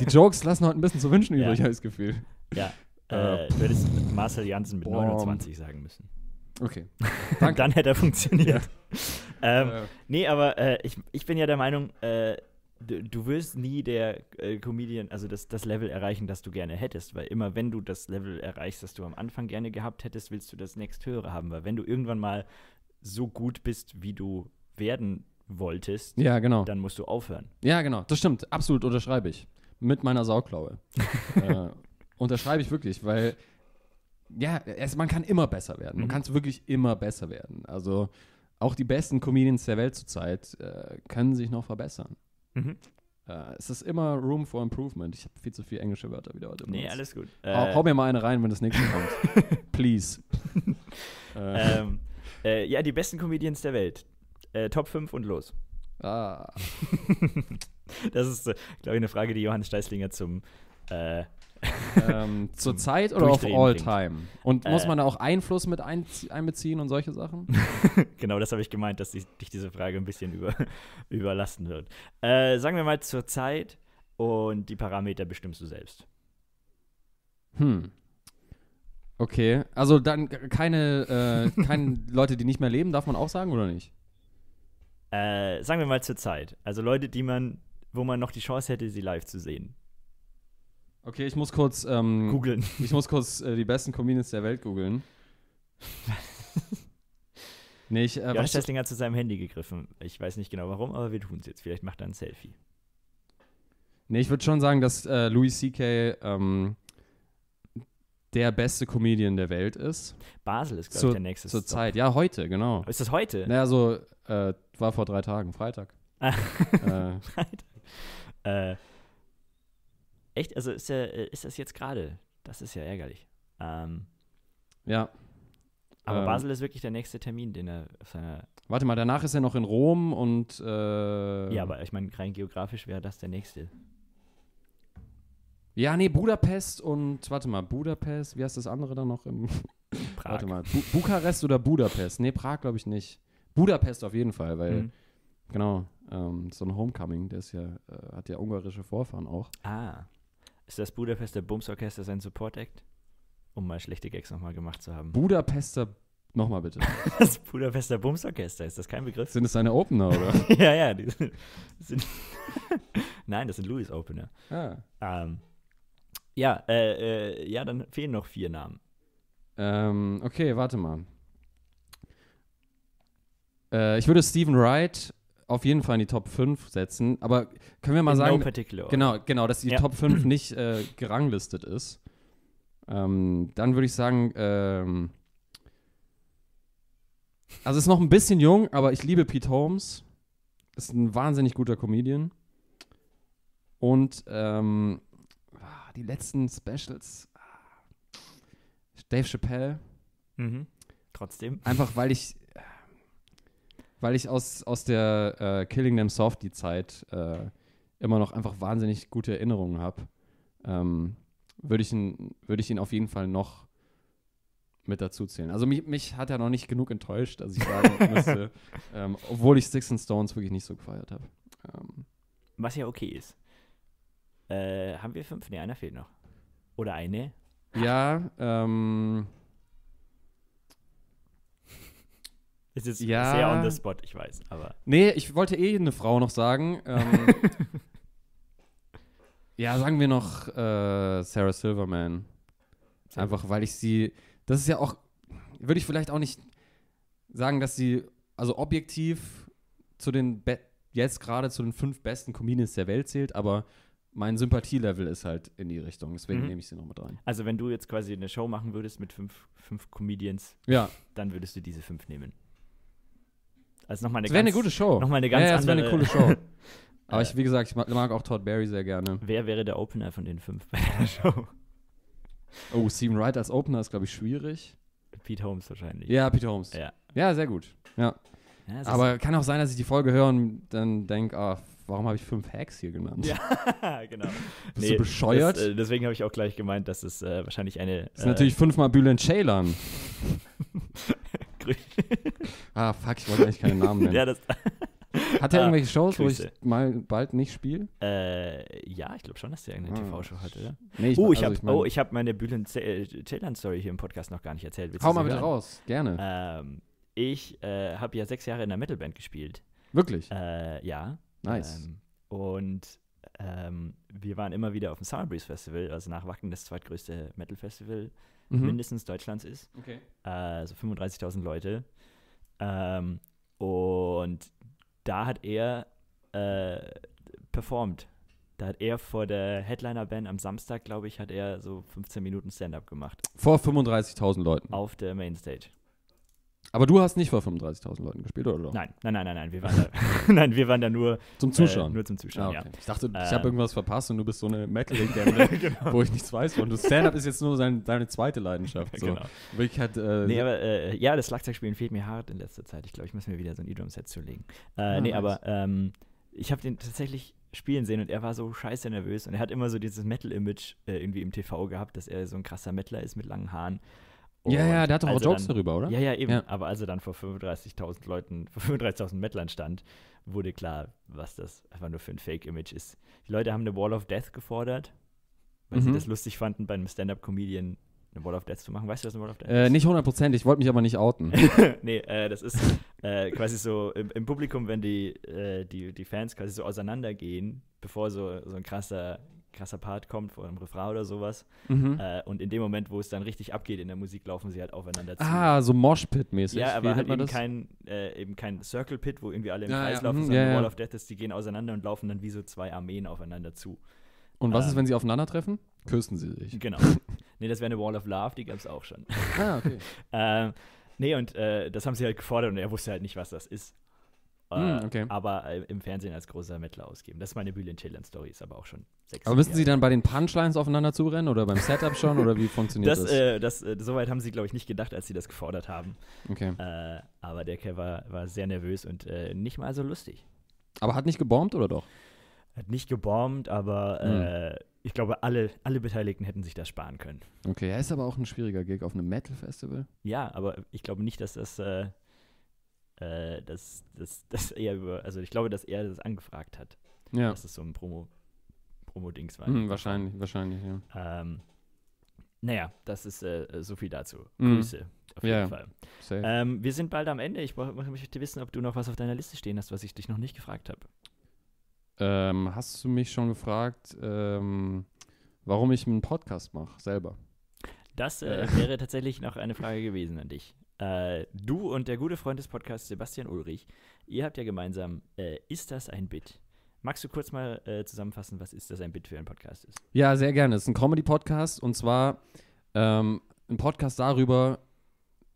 die Jokes lassen heute ein bisschen zu wünschen übrig, ja. habe ich das Gefühl. Ja, äh, äh, du hättest Marcel Janssen mit Boah. 29 sagen müssen. Okay. Dann hätte er funktioniert. Ja. ähm, ja. Nee, aber äh, ich, ich bin ja der Meinung, äh, du, du, wirst nie der äh, Comedian, also das, das Level erreichen, das du gerne hättest, weil immer wenn du das Level erreichst, das du am Anfang gerne gehabt hättest, willst du das nächsthöhere haben, weil wenn du irgendwann mal so gut bist, wie du werden wolltest, ja, genau. dann musst du aufhören. Ja, genau. Das stimmt. Absolut unterschreibe ich. Mit meiner Sauklaue. äh, unterschreibe ich wirklich, weil ja, es, man kann immer besser werden. Man mhm. kann es wirklich immer besser werden. Also auch die besten Comedians der Welt zurzeit äh, können sich noch verbessern. Mhm. Äh, es ist immer Room for Improvement. Ich habe viel zu viele englische Wörter wieder heute. Nee, alles gut. Hau, äh, hau, mir mal eine rein, wenn das nächste kommt. Please. Äh. ähm, äh, ja, die besten Comedians der Welt. Äh, Top 5 und los. Ah. das ist, äh, glaube ich, eine Frage, die Johannes Steißlinger zum. Äh, ähm, zur Zeit oder auf all bringt. time? Und äh, muss man da auch Einfluss mit ein, einbeziehen und solche Sachen? genau, das habe ich gemeint, dass dich diese Frage ein bisschen über, überlasten wird. Äh, sagen wir mal zur Zeit und die Parameter bestimmst du selbst. Hm. Okay, also dann keine, äh, keine Leute, die nicht mehr leben, darf man auch sagen oder nicht? Äh, sagen wir mal zur Zeit. Also Leute, die man, wo man noch die Chance hätte, sie live zu sehen. Okay, ich muss kurz ähm, googeln. Ich muss kurz äh, die besten Comedians der Welt googeln. nicht. Äh, Josh Tesling hat zu seinem Handy gegriffen. Ich weiß nicht genau warum, aber wir tun es jetzt. Vielleicht macht er ein Selfie. Nee, ich würde schon sagen, dass äh, Louis C.K. Ähm, der beste Comedian der Welt ist. Basel ist, glaube ich, der nächste. Zur Zeit, ja, heute, genau. Ist das heute? Naja, so äh, war vor drei Tagen, Freitag. äh. Freitag. Äh, echt? Also ist, ja, äh, ist das jetzt gerade? Das ist ja ärgerlich. Ähm, ja. Aber ähm, Basel ist wirklich der nächste Termin, den er auf seiner. Warte mal, danach ist er noch in Rom und. Äh, ja, aber ich meine, rein geografisch wäre das der nächste. Ja, nee, Budapest und, warte mal, Budapest, wie heißt das andere dann noch im. Prag. Warte mal, Bu Bukarest oder Budapest? Nee, Prag glaube ich nicht. Budapest auf jeden Fall, weil, mhm. genau, ähm, so ein Homecoming, der ist ja, äh, hat ja ungarische Vorfahren auch. Ah. Ist das Budapester Bumsorchester sein Support-Act? Um mal schlechte Gags nochmal gemacht zu haben. Budapester Nochmal bitte. Das Budapester Bumsorchester, ist das kein Begriff? Sind es seine Opener, oder? ja, ja. Die sind, Nein, das sind Louis Opener. Ah. Ähm, ja, äh, äh, ja, dann fehlen noch vier Namen. Ähm, okay, warte mal. Äh, ich würde Stephen Wright auf jeden Fall in die Top 5 setzen, aber können wir mal in sagen. No particular. Genau, genau, dass die ja. Top 5 nicht äh, geranglistet ist. Ähm, dann würde ich sagen, ähm, also ist noch ein bisschen jung, aber ich liebe Pete Holmes. Ist ein wahnsinnig guter Comedian. Und ähm, die letzten Specials. Dave Chappelle. Mhm. Trotzdem. Einfach weil ich, weil ich aus, aus der äh, Killing Them Soft die Zeit äh, immer noch einfach wahnsinnig gute Erinnerungen habe, ähm, würde ich, ihn, würd ich ihn auf jeden Fall noch mit dazu zählen. Also mich, mich hat er noch nicht genug enttäuscht, dass ich sagen müsste, ähm, obwohl ich Six and Stones wirklich nicht so gefeiert habe. Ähm, Was ja okay ist. Äh, haben wir fünf? Ne, einer fehlt noch. Oder eine? Ja, ähm. Es ist ja, sehr on the spot, ich weiß, aber. Nee, ich wollte eh eine Frau noch sagen. Ähm, ja, sagen wir noch äh, Sarah Silverman. Einfach, weil ich sie. Das ist ja auch. Würde ich vielleicht auch nicht sagen, dass sie. Also objektiv zu den. Be jetzt gerade zu den fünf besten Comedians der Welt zählt, aber mein Sympathielevel ist halt in die Richtung. Deswegen mhm. nehme ich sie noch mit rein. Also, wenn du jetzt quasi eine Show machen würdest mit fünf, fünf Comedians, ja. dann würdest du diese fünf nehmen. Also nochmal eine, ganz, eine gute Show. Nochmal eine ganz ja, ja, Das wäre eine coole Show. Aber ich, wie gesagt, ich mag, auch Todd Barry sehr gerne. Wer wäre der Opener von den fünf bei der Show? Oh, Steven Wright als Opener ist, glaube ich, schwierig. Pete Holmes wahrscheinlich. Ja, Pete Holmes. Ja, ja sehr gut. Ja. ja Aber kann auch sein, dass ich die Folge höre und dann denke, ah, oh, warum habe ich fünf Hacks hier genannt? Ja, genau. Bist nee, du bescheuert? Das, äh, deswegen habe ich auch gleich gemeint, dass es äh, wahrscheinlich eine. Das ist äh, natürlich fünfmal Bülent Ceylan. ah, fuck, ich wollte eigentlich keinen Namen nennen. ja, das. Hat er ah, irgendwelche Shows, Grüße. wo ich mal bald nicht spiele? Äh, ja, ich glaube schon, dass der irgendeine ah. TV-Show hat, oder? Nee, ich, oh, ich also habe ich mein, oh, hab meine Bülent-Ceylan-Story äh, hier im Podcast noch gar nicht erzählt. Willst Hau mal bitte raus, gerne. Ähm, ich äh, habe ja sechs Jahre in einer Metalband gespielt. Wirklich? Äh, ja. Nice. Ähm, und ähm, wir waren immer wieder auf dem Summer Festival, also nach Wacken das zweitgrößte Metal Festival mhm. mindestens Deutschlands ist. Okay. Äh, also 35.000 Leute. Ähm, und da hat er äh, performt. Da hat er vor der Headliner-Band am Samstag, glaube ich, hat er so 15 Minuten Stand-up gemacht. Vor 35.000 Leuten. Auf der Mainstage. Aber du hast nicht vor 35.000 Leuten gespielt, oder? Nein, nein, nein, nein, nein. Wir waren da, nein, wir waren da nur zum äh, Zuschauen. Äh, nur zum Zuschauen, ah, okay. ja. Ich dachte, äh, ich habe ähm. irgendwas verpasst und du bist so eine metal genau. wo ich nichts weiß. Und Stand-up ist jetzt nur sein, deine zweite Leidenschaft. So. genau. Ich halt, äh, nee, aber äh, ja, das Schlagzeugspielen fehlt mir hart in letzter Zeit. Ich glaube, ich muss mir wieder so ein E-Drum-Set zulegen. Äh, ah, nee, nice. aber ähm, ich habe den tatsächlich spielen sehen und er war so scheiße nervös und er hat immer so dieses Metal-Image äh, irgendwie im TV gehabt, dass er so ein krasser Metaler ist mit langen Haaren ja, ja, der hat doch auch Jokes dann, darüber, oder? Ja, ja, eben. Ja. Aber als er dann vor 35.000 Leuten, vor 35.000 Mettlern stand, wurde klar, was das einfach nur für ein Fake-Image ist. Die Leute haben eine Wall of Death gefordert, weil mhm. sie das lustig fanden, bei einem Stand-Up-Comedian eine Wall of Death zu machen. Weißt du, was eine Wall of Death äh, ist? Nicht 100%, ich wollte mich aber nicht outen. nee, äh, das ist äh, quasi so im, im, Publikum, wenn die, äh, die, die Fans quasi so auseinandergehen, bevor so, so ein krasser krasser Part kommt, vor einem Refrain oder sowas. Mhm. Äh, und in dem Moment, wo es dann richtig abgeht in der Musik, laufen sie halt aufeinander zu. Ah, so Moshpit-mäßig. Ja, aber halt eben kein, äh, eben kein Circle-Pit, wo irgendwie alle im ja, Kreis ja, laufen, mh, sondern ja, Wall of Death ist, die gehen auseinander und laufen dann wie so zwei Armeen aufeinander zu. Und was ähm, ist, wenn sie aufeinandertreffen? Küssen sie sich. Genau. nee, das wäre eine Wall of Love, die gab es auch schon. Ah, okay. ähm, nee, und äh, das haben sie halt gefordert und er wusste halt nicht, was das ist. Mm, okay. Aber äh, im Fernsehen als großer Mettler ausgeben. Das ist meine Bühne in Chillern Story, ist aber auch schon sechs Aber müssen Sie dann bei den Punchlines aufeinander zurennen oder beim Setup schon oder wie funktioniert das? das? Äh, das äh, soweit haben Sie, glaube ich, nicht gedacht, als Sie das gefordert haben. Okay. Äh, aber der Kerl war, war, sehr nervös und äh, nicht mal so lustig. Aber hat nicht gebombt oder doch? Hat nicht gebombt, aber. Mm ich glaube, alle, alle Beteiligten hätten sich das sparen können. Okay, er ist aber auch ein schwieriger Gig auf einem Metal-Festival. Ja, aber ich glaube nicht, dass das äh, äh, dass, dass, dass er über, also ich glaube, dass er das angefragt hat. Ja. Dass es so ein Promo, Promo-Dings war. Mhm, wahrscheinlich, wahrscheinlich, ja. Ähm, naja, das ist äh, so viel dazu. Mhm. Grüße. Auf jeden ja, Fall. Ähm, wir sind bald am Ende. Ich möchte wissen, ob du noch was auf deiner Liste stehen hast, was ich dich noch nicht gefragt habe. Ähm, hast du mich schon gefragt, ähm, warum ich einen Podcast mache, selber? Das äh, äh. wäre tatsächlich noch eine Frage gewesen an dich. Äh, du und der gute Freund des Podcasts Sebastian Ulrich, ihr habt ja gemeinsam äh, Ist das ein Bit? Magst du kurz mal äh, zusammenfassen, was Ist das ein Bit für ein Podcast ist? Ja, sehr gerne. Es ist ein Comedy-Podcast und zwar ähm, ein Podcast darüber,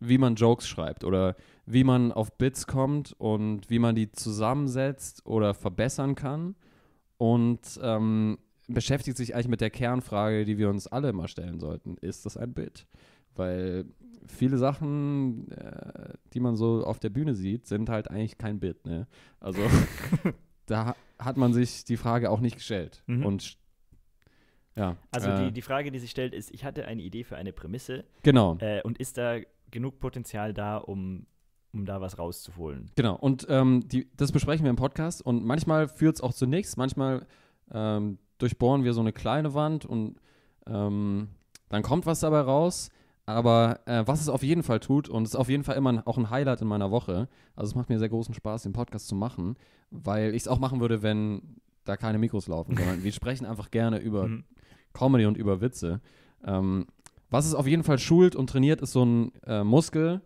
wie man Jokes schreibt oder wie man auf Bits kommt und wie man die zusammensetzt oder verbessern kann und ähm, beschäftigt sich eigentlich mit der Kernfrage, die wir uns alle immer stellen sollten. Ist das ein Bit? Weil viele Sachen, äh, die man so auf der Bühne sieht, sind halt eigentlich kein Bit. Ne? Also da hat man sich die Frage auch nicht gestellt. Mhm. Und ja. Also äh, die, die Frage, die sich stellt, ist, ich hatte eine Idee für eine Prämisse. Genau. Äh, und ist da genug Potenzial da, um, um da was rauszuholen? Genau. Und ähm, die, das besprechen wir im Podcast. Und manchmal führt es auch zu nichts. Manchmal ähm, durchbohren wir so eine kleine Wand und ähm, dann kommt was dabei raus. Aber äh, was es auf jeden Fall tut, und es ist auf jeden Fall immer auch ein Highlight in meiner Woche, also es macht mir sehr großen Spaß, den Podcast zu machen, weil ich es auch machen würde, wenn da keine Mikros laufen, sondern wir sprechen einfach gerne über mhm. Comedy und über Witze. Ähm, was es auf jeden Fall schult und trainiert, ist so ein äh, Muskel,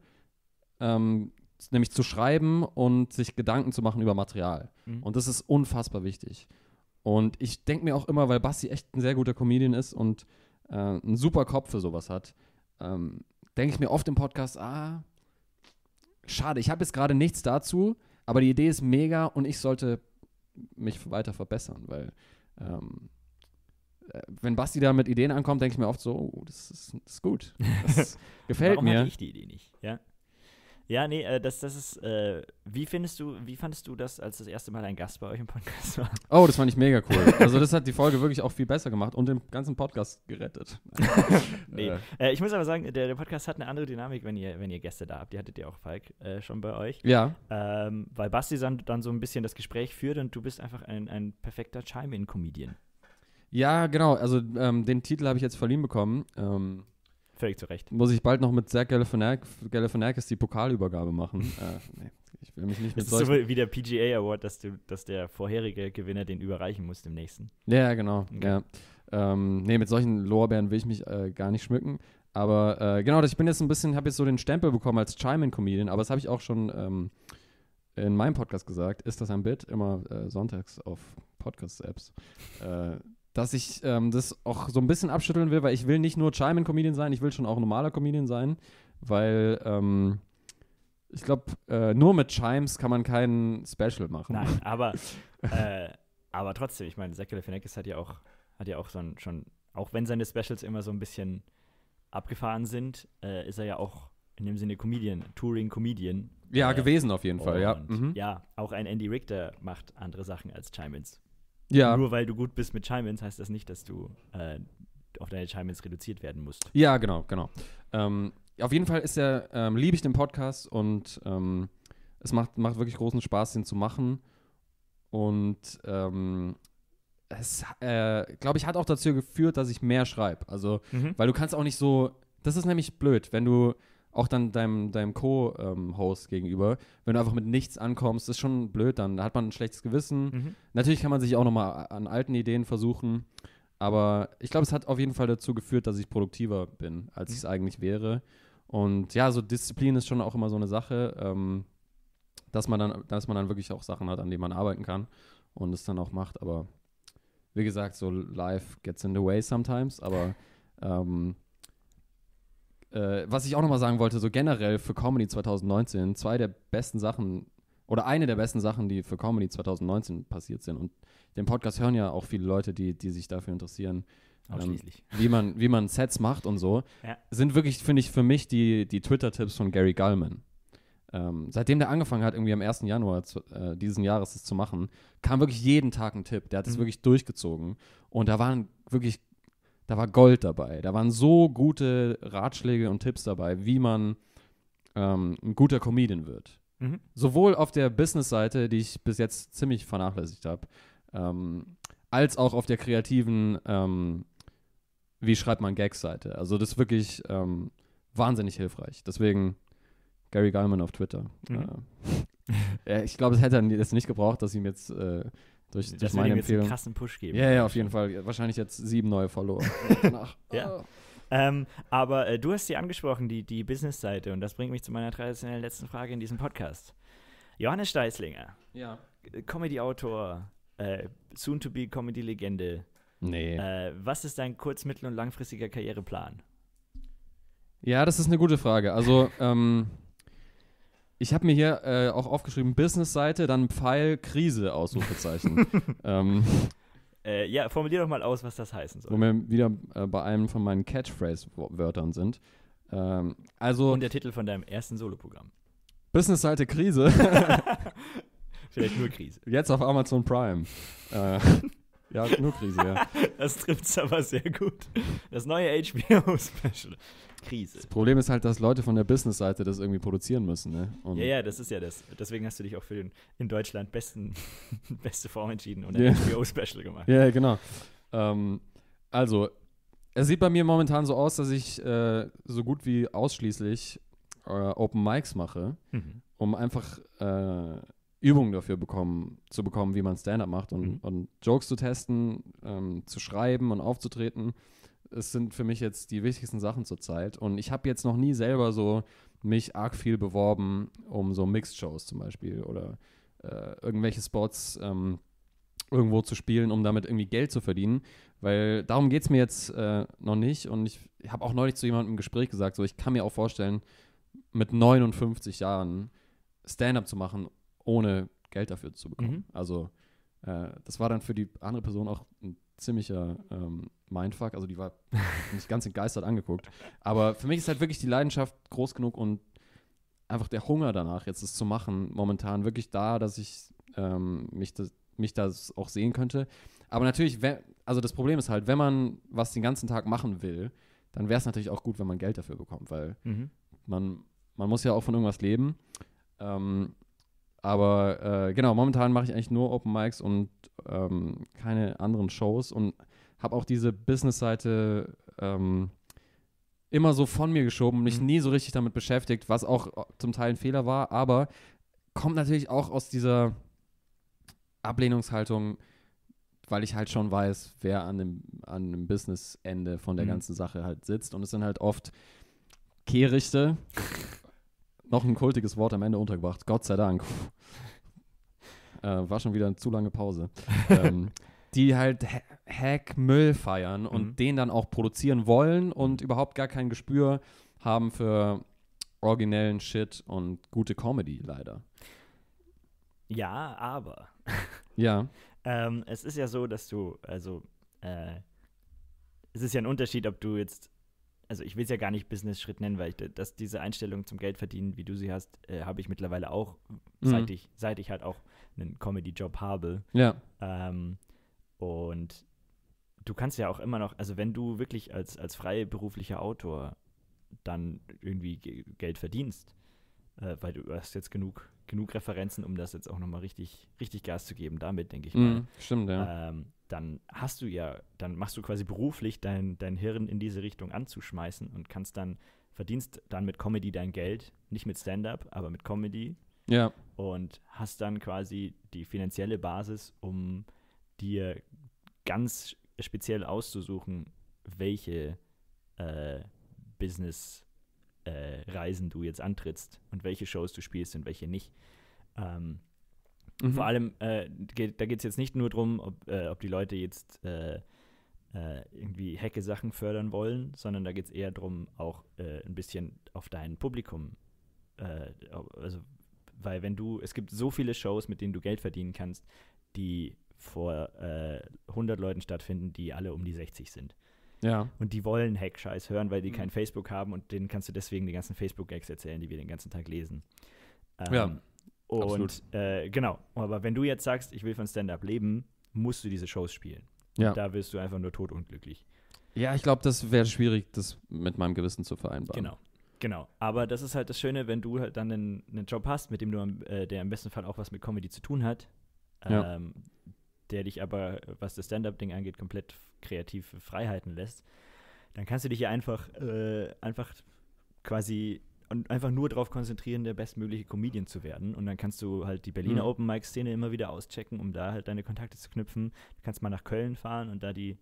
ähm, nämlich zu schreiben und sich Gedanken zu machen über Material. Mhm. Und das ist unfassbar wichtig. Und ich denke mir auch immer, weil Basti echt ein sehr guter Comedian ist und äh, einen super Kopf für sowas hat, ähm, denke ich mir oft im Podcast, ah, schade, ich habe jetzt gerade nichts dazu, aber die Idee ist mega und ich sollte mich weiter verbessern, weil ähm, äh, wenn Basti da mit Ideen ankommt, denke ich mir oft so, oh, das, ist, das ist gut. Das gefällt Warum mir. Warum hatte ich die Idee nicht? Ja. Ja, nee, äh, das, das ist, äh, wie findest du, wie fandest du das, als das erste Mal ein Gast bei euch im Podcast war? Oh, das fand ich mega cool. also das hat die Folge wirklich auch viel besser gemacht und den ganzen Podcast gerettet. nee. Äh. ich muss aber sagen, der, der, Podcast hat eine andere Dynamik, wenn ihr, wenn ihr Gäste da habt. Die hattet ihr auch, Falk, äh, schon bei euch. Ja. Ähm, weil Basti dann, dann so ein bisschen das Gespräch führt und du bist einfach ein, ein perfekter Chime-In-Comedian. Ja, genau. Also ähm, den Titel habe ich jetzt verliehen bekommen. Ähm, Völlig zu Recht. Muss ich bald noch mit Zach Galifianakis die Pokalübergabe machen? äh, nee, ich will mich nicht mit Das ist so wie der PGA Award, dass, du, dass der vorherige Gewinner den überreichen muss dem nächsten. Ja, genau. Okay. Ja. Ähm, nee, mit solchen Lorbeeren will ich mich äh, gar nicht schmücken. Aber äh, genau, ich bin jetzt ein bisschen, habe jetzt so den Stempel bekommen als Chime-In-Comedian, aber das habe ich auch schon ähm, in meinem Podcast gesagt. Ist das ein Bit? Immer äh, sonntags auf Podcast-Apps. Äh, dass ich ähm, das auch so ein bisschen abschütteln will, weil ich will nicht nur Chimen-Comedian sein, ich will schon auch normaler Comedian sein, weil ähm, ich glaube, äh, nur mit Chimes kann man kein Special machen. Nein, aber, äh, aber trotzdem, ich meine, Zach Galifianakis hat ja auch, hat ja auch so ein, schon, auch wenn seine Specials immer so ein bisschen abgefahren sind, äh, ist er ja auch in dem Sinne Comedian, Touring-Comedian. Ja, äh, gewesen auf jeden Fall, ja. Mhm. Ja, auch ein Andy Richter macht andere Sachen als Chime-Ins. Ja. Nur weil du gut bist mit Chimins, heißt das nicht, dass du äh, auf deine Chimins reduziert werden musst. Ja, genau, genau. Ähm, auf jeden Fall ist er, ähm, liebe ich den Podcast und ähm, es macht, macht wirklich großen Spaß, den zu machen. Und ähm, es, äh, glaube ich, hat auch dazu geführt, dass ich mehr schreibe. Also, mhm. weil du kannst auch nicht so, das ist nämlich blöd, wenn du auch dann deinem, deinem Co-Host gegenüber, wenn du einfach mit nichts ankommst, ist schon blöd dann. hat man ein schlechtes Gewissen. Mhm. Natürlich kann man sich auch nochmal an alten Ideen versuchen. Aber ich glaube, es hat auf jeden Fall dazu geführt, dass ich produktiver bin, als mhm. ich es eigentlich wäre. Und ja, so Disziplin ist schon auch immer so eine Sache, ähm, dass, man dann, dass man dann wirklich auch Sachen hat, an denen man arbeiten kann und es dann auch macht. Aber wie gesagt, so life gets in the way sometimes. Aber ähm, äh, was ich auch nochmal sagen wollte, so generell für Comedy 2019, zwei der besten Sachen oder eine der besten Sachen, die für Comedy 2019 passiert sind. Und den Podcast hören ja auch viele Leute, die, die sich dafür interessieren. Ähm, Ausschließlich. Ähm, wie, man, wie man Sets macht und so. Ja. Sind wirklich, finde ich, für mich die, die Twitter-Tipps von Gary Gullman. Ähm, seitdem der angefangen hat, irgendwie am 1. Januar zu, äh, diesen Jahres das zu machen, kam wirklich jeden Tag ein Tipp. Der hat es mhm. wirklich durchgezogen. Und da waren wirklich da war Gold dabei. Da waren so gute Ratschläge und Tipps dabei, wie man ähm, ein guter Comedian wird. Mhm. Sowohl auf der Business-Seite, die ich bis jetzt ziemlich vernachlässigt habe, ähm, als auch auf der kreativen, ähm, wie schreibt man Gags-Seite. Also das ist wirklich ähm, wahnsinnig hilfreich. Deswegen Gary Gallman auf Twitter. Mhm. Äh, ich glaube, es hätte er jetzt nicht gebraucht, dass ihm jetzt äh, durch, das durch meine Empfehlung. Jetzt einen krassen Push geben. Ja, ja, auf jeden Fall. Wahrscheinlich jetzt sieben neue Follower. Ah. ja. Ähm, aber äh, du hast sie angesprochen, die, die Business-Seite. Und das bringt mich zu meiner traditionellen letzten Frage in diesem Podcast. Johannes Steißlinger. Ja. Comedy-Autor, äh, soon-to-be-Comedy-Legende. Nee. Äh, was ist dein kurz-, mittel- und langfristiger Karriereplan? Ja, das ist eine gute Frage. Also, ähm, ich habe mir hier äh, auch aufgeschrieben, Business-Seite, dann Pfeil, Krise, Ausrufezeichen. ähm, äh, ja, formulier doch mal aus, was das heißen soll. Wo wir wieder äh, bei einem von meinen Catchphrase-Wörtern sind. Ähm, also Und der Titel von deinem ersten Soloprogramm. Business-Seite Krise. Vielleicht nur Krise. Jetzt auf Amazon Prime. Äh. Ja, nur Krise, ja. das trifft es aber sehr gut. Das neue HBO-Special. Krise. Das Problem ist halt, dass Leute von der Business-Seite das irgendwie produzieren müssen, ne? Und ja, ja, das ist ja das. Deswegen hast du dich auch für den in Deutschland besten, beste Form entschieden und ein yeah. HBO-Special gemacht. Ja, genau. Ähm, also, es sieht bei mir momentan so aus, dass ich äh, so gut wie ausschließlich äh, Open Mics mache, mhm. um einfach äh, Übungen dafür bekommen, zu bekommen, wie man Stand-up macht und, mhm. und, Jokes zu testen, ähm, zu schreiben und aufzutreten. Es sind für mich jetzt die wichtigsten Sachen zurzeit. Und ich habe jetzt noch nie selber so mich arg viel beworben um so Mixed-Shows zum Beispiel oder äh, irgendwelche Spots ähm, irgendwo zu spielen, um damit irgendwie Geld zu verdienen. Weil darum geht es mir jetzt äh, noch nicht. Und ich habe auch neulich zu jemandem im Gespräch gesagt, so ich kann mir auch vorstellen, mit 59 Jahren Stand-up zu machen ohne Geld dafür zu bekommen. Mhm. Also äh, das war dann für die andere Person auch ein ziemlicher ähm, Mindfuck. Also die war nicht ganz entgeistert angeguckt. Aber für mich ist halt wirklich die Leidenschaft groß genug und einfach der Hunger danach, jetzt das zu machen, momentan wirklich da, dass ich ähm, mich, das, mich das auch sehen könnte. Aber natürlich, also das Problem ist halt, wenn man was den ganzen Tag machen will, dann wäre es natürlich auch gut, wenn man Geld dafür bekommt, weil mhm. man, man muss ja auch von irgendwas leben. Ähm, aber äh, genau, momentan mache ich eigentlich nur Open Mics und ähm, keine anderen Shows und habe auch diese Business-Seite ähm, immer so von mir geschoben und mich mhm. nie so richtig damit beschäftigt, was auch äh, zum Teil ein Fehler war, aber kommt natürlich auch aus dieser Ablehnungshaltung, weil ich halt schon weiß, wer an dem, an dem Business-Ende von der mhm. ganzen Sache halt sitzt. Und es sind halt oft Kehrichte, noch ein kultiges Wort am Ende untergebracht. Gott sei Dank. äh, war schon wieder eine zu lange Pause. ähm, die halt ha Hack-Müll feiern und mhm. den dann auch produzieren wollen und überhaupt gar kein Gespür haben für originellen Shit und gute Comedy, leider. Ja, aber. ja. ähm, es ist ja so, dass du, also, äh, es ist ja ein Unterschied, ob du jetzt also ich will es ja gar nicht Business-Schritt nennen, weil ich, dass diese Einstellung zum Geldverdienen, wie du sie hast, äh, habe ich mittlerweile auch, mhm. seit, ich, seit ich halt auch einen Comedy-Job habe. Ja. Ähm, und du kannst ja auch immer noch, also wenn du wirklich als, als freiberuflicher Autor dann irgendwie Geld verdienst, äh, weil du hast jetzt genug, genug Referenzen, um das jetzt auch nochmal richtig, richtig Gas zu geben, damit, denke ich mhm, mal. Mm, stimmt, ja. Ähm, dann hast du ja, dann machst du quasi beruflich dein, dein Hirn in diese Richtung anzuschmeißen und kannst dann, verdienst dann mit Comedy dein Geld, nicht mit Stand-up, aber mit Comedy. Ja. Und hast dann quasi die finanzielle Basis, um dir ganz speziell auszusuchen, welche äh, Business äh, Reisen du jetzt antrittst und welche Shows du spielst und welche nicht. Ähm, mhm. Vor allem, äh, geht, da geht es jetzt nicht nur darum, ob, äh, ob, die Leute jetzt äh, äh, irgendwie hecke Sachen fördern wollen, sondern da geht es eher darum, auch äh, ein bisschen auf dein Publikum. also, weil wenn du, es gibt so viele Shows, mit denen du Geld verdienen kannst, die vor 100 Leuten stattfinden, die alle um die 60 sind. Ja. Und die wollen Hackscheiß hören, weil die mhm. kein Facebook haben und denen kannst du deswegen die ganzen Facebook-Gags erzählen, die wir den ganzen Tag lesen. Ähm, ja. Und äh, genau, aber wenn du jetzt sagst, ich will von Stand-up leben, musst du diese Shows spielen. Ja. Und da wirst du einfach nur totunglücklich. Ja, ich glaube, das wäre schwierig, das mit meinem Gewissen zu vereinbaren. Genau. Genau, aber das ist halt das Schöne, wenn du halt dann einen, einen Job hast, mit dem du, äh, der im besten Fall auch was mit Comedy zu tun hat, ähm, ja der dich aber, was das Stand-up-Ding angeht, komplett kreative Freiheiten lässt, dann kannst du dich ja einfach, äh, einfach quasi und einfach nur darauf konzentrieren, der bestmögliche Comedian zu werden. Und dann kannst du halt die Berliner mhm. Open Mic Szene immer wieder auschecken, um da halt deine Kontakte zu knüpfen. Du kannst mal nach Köln fahren und da die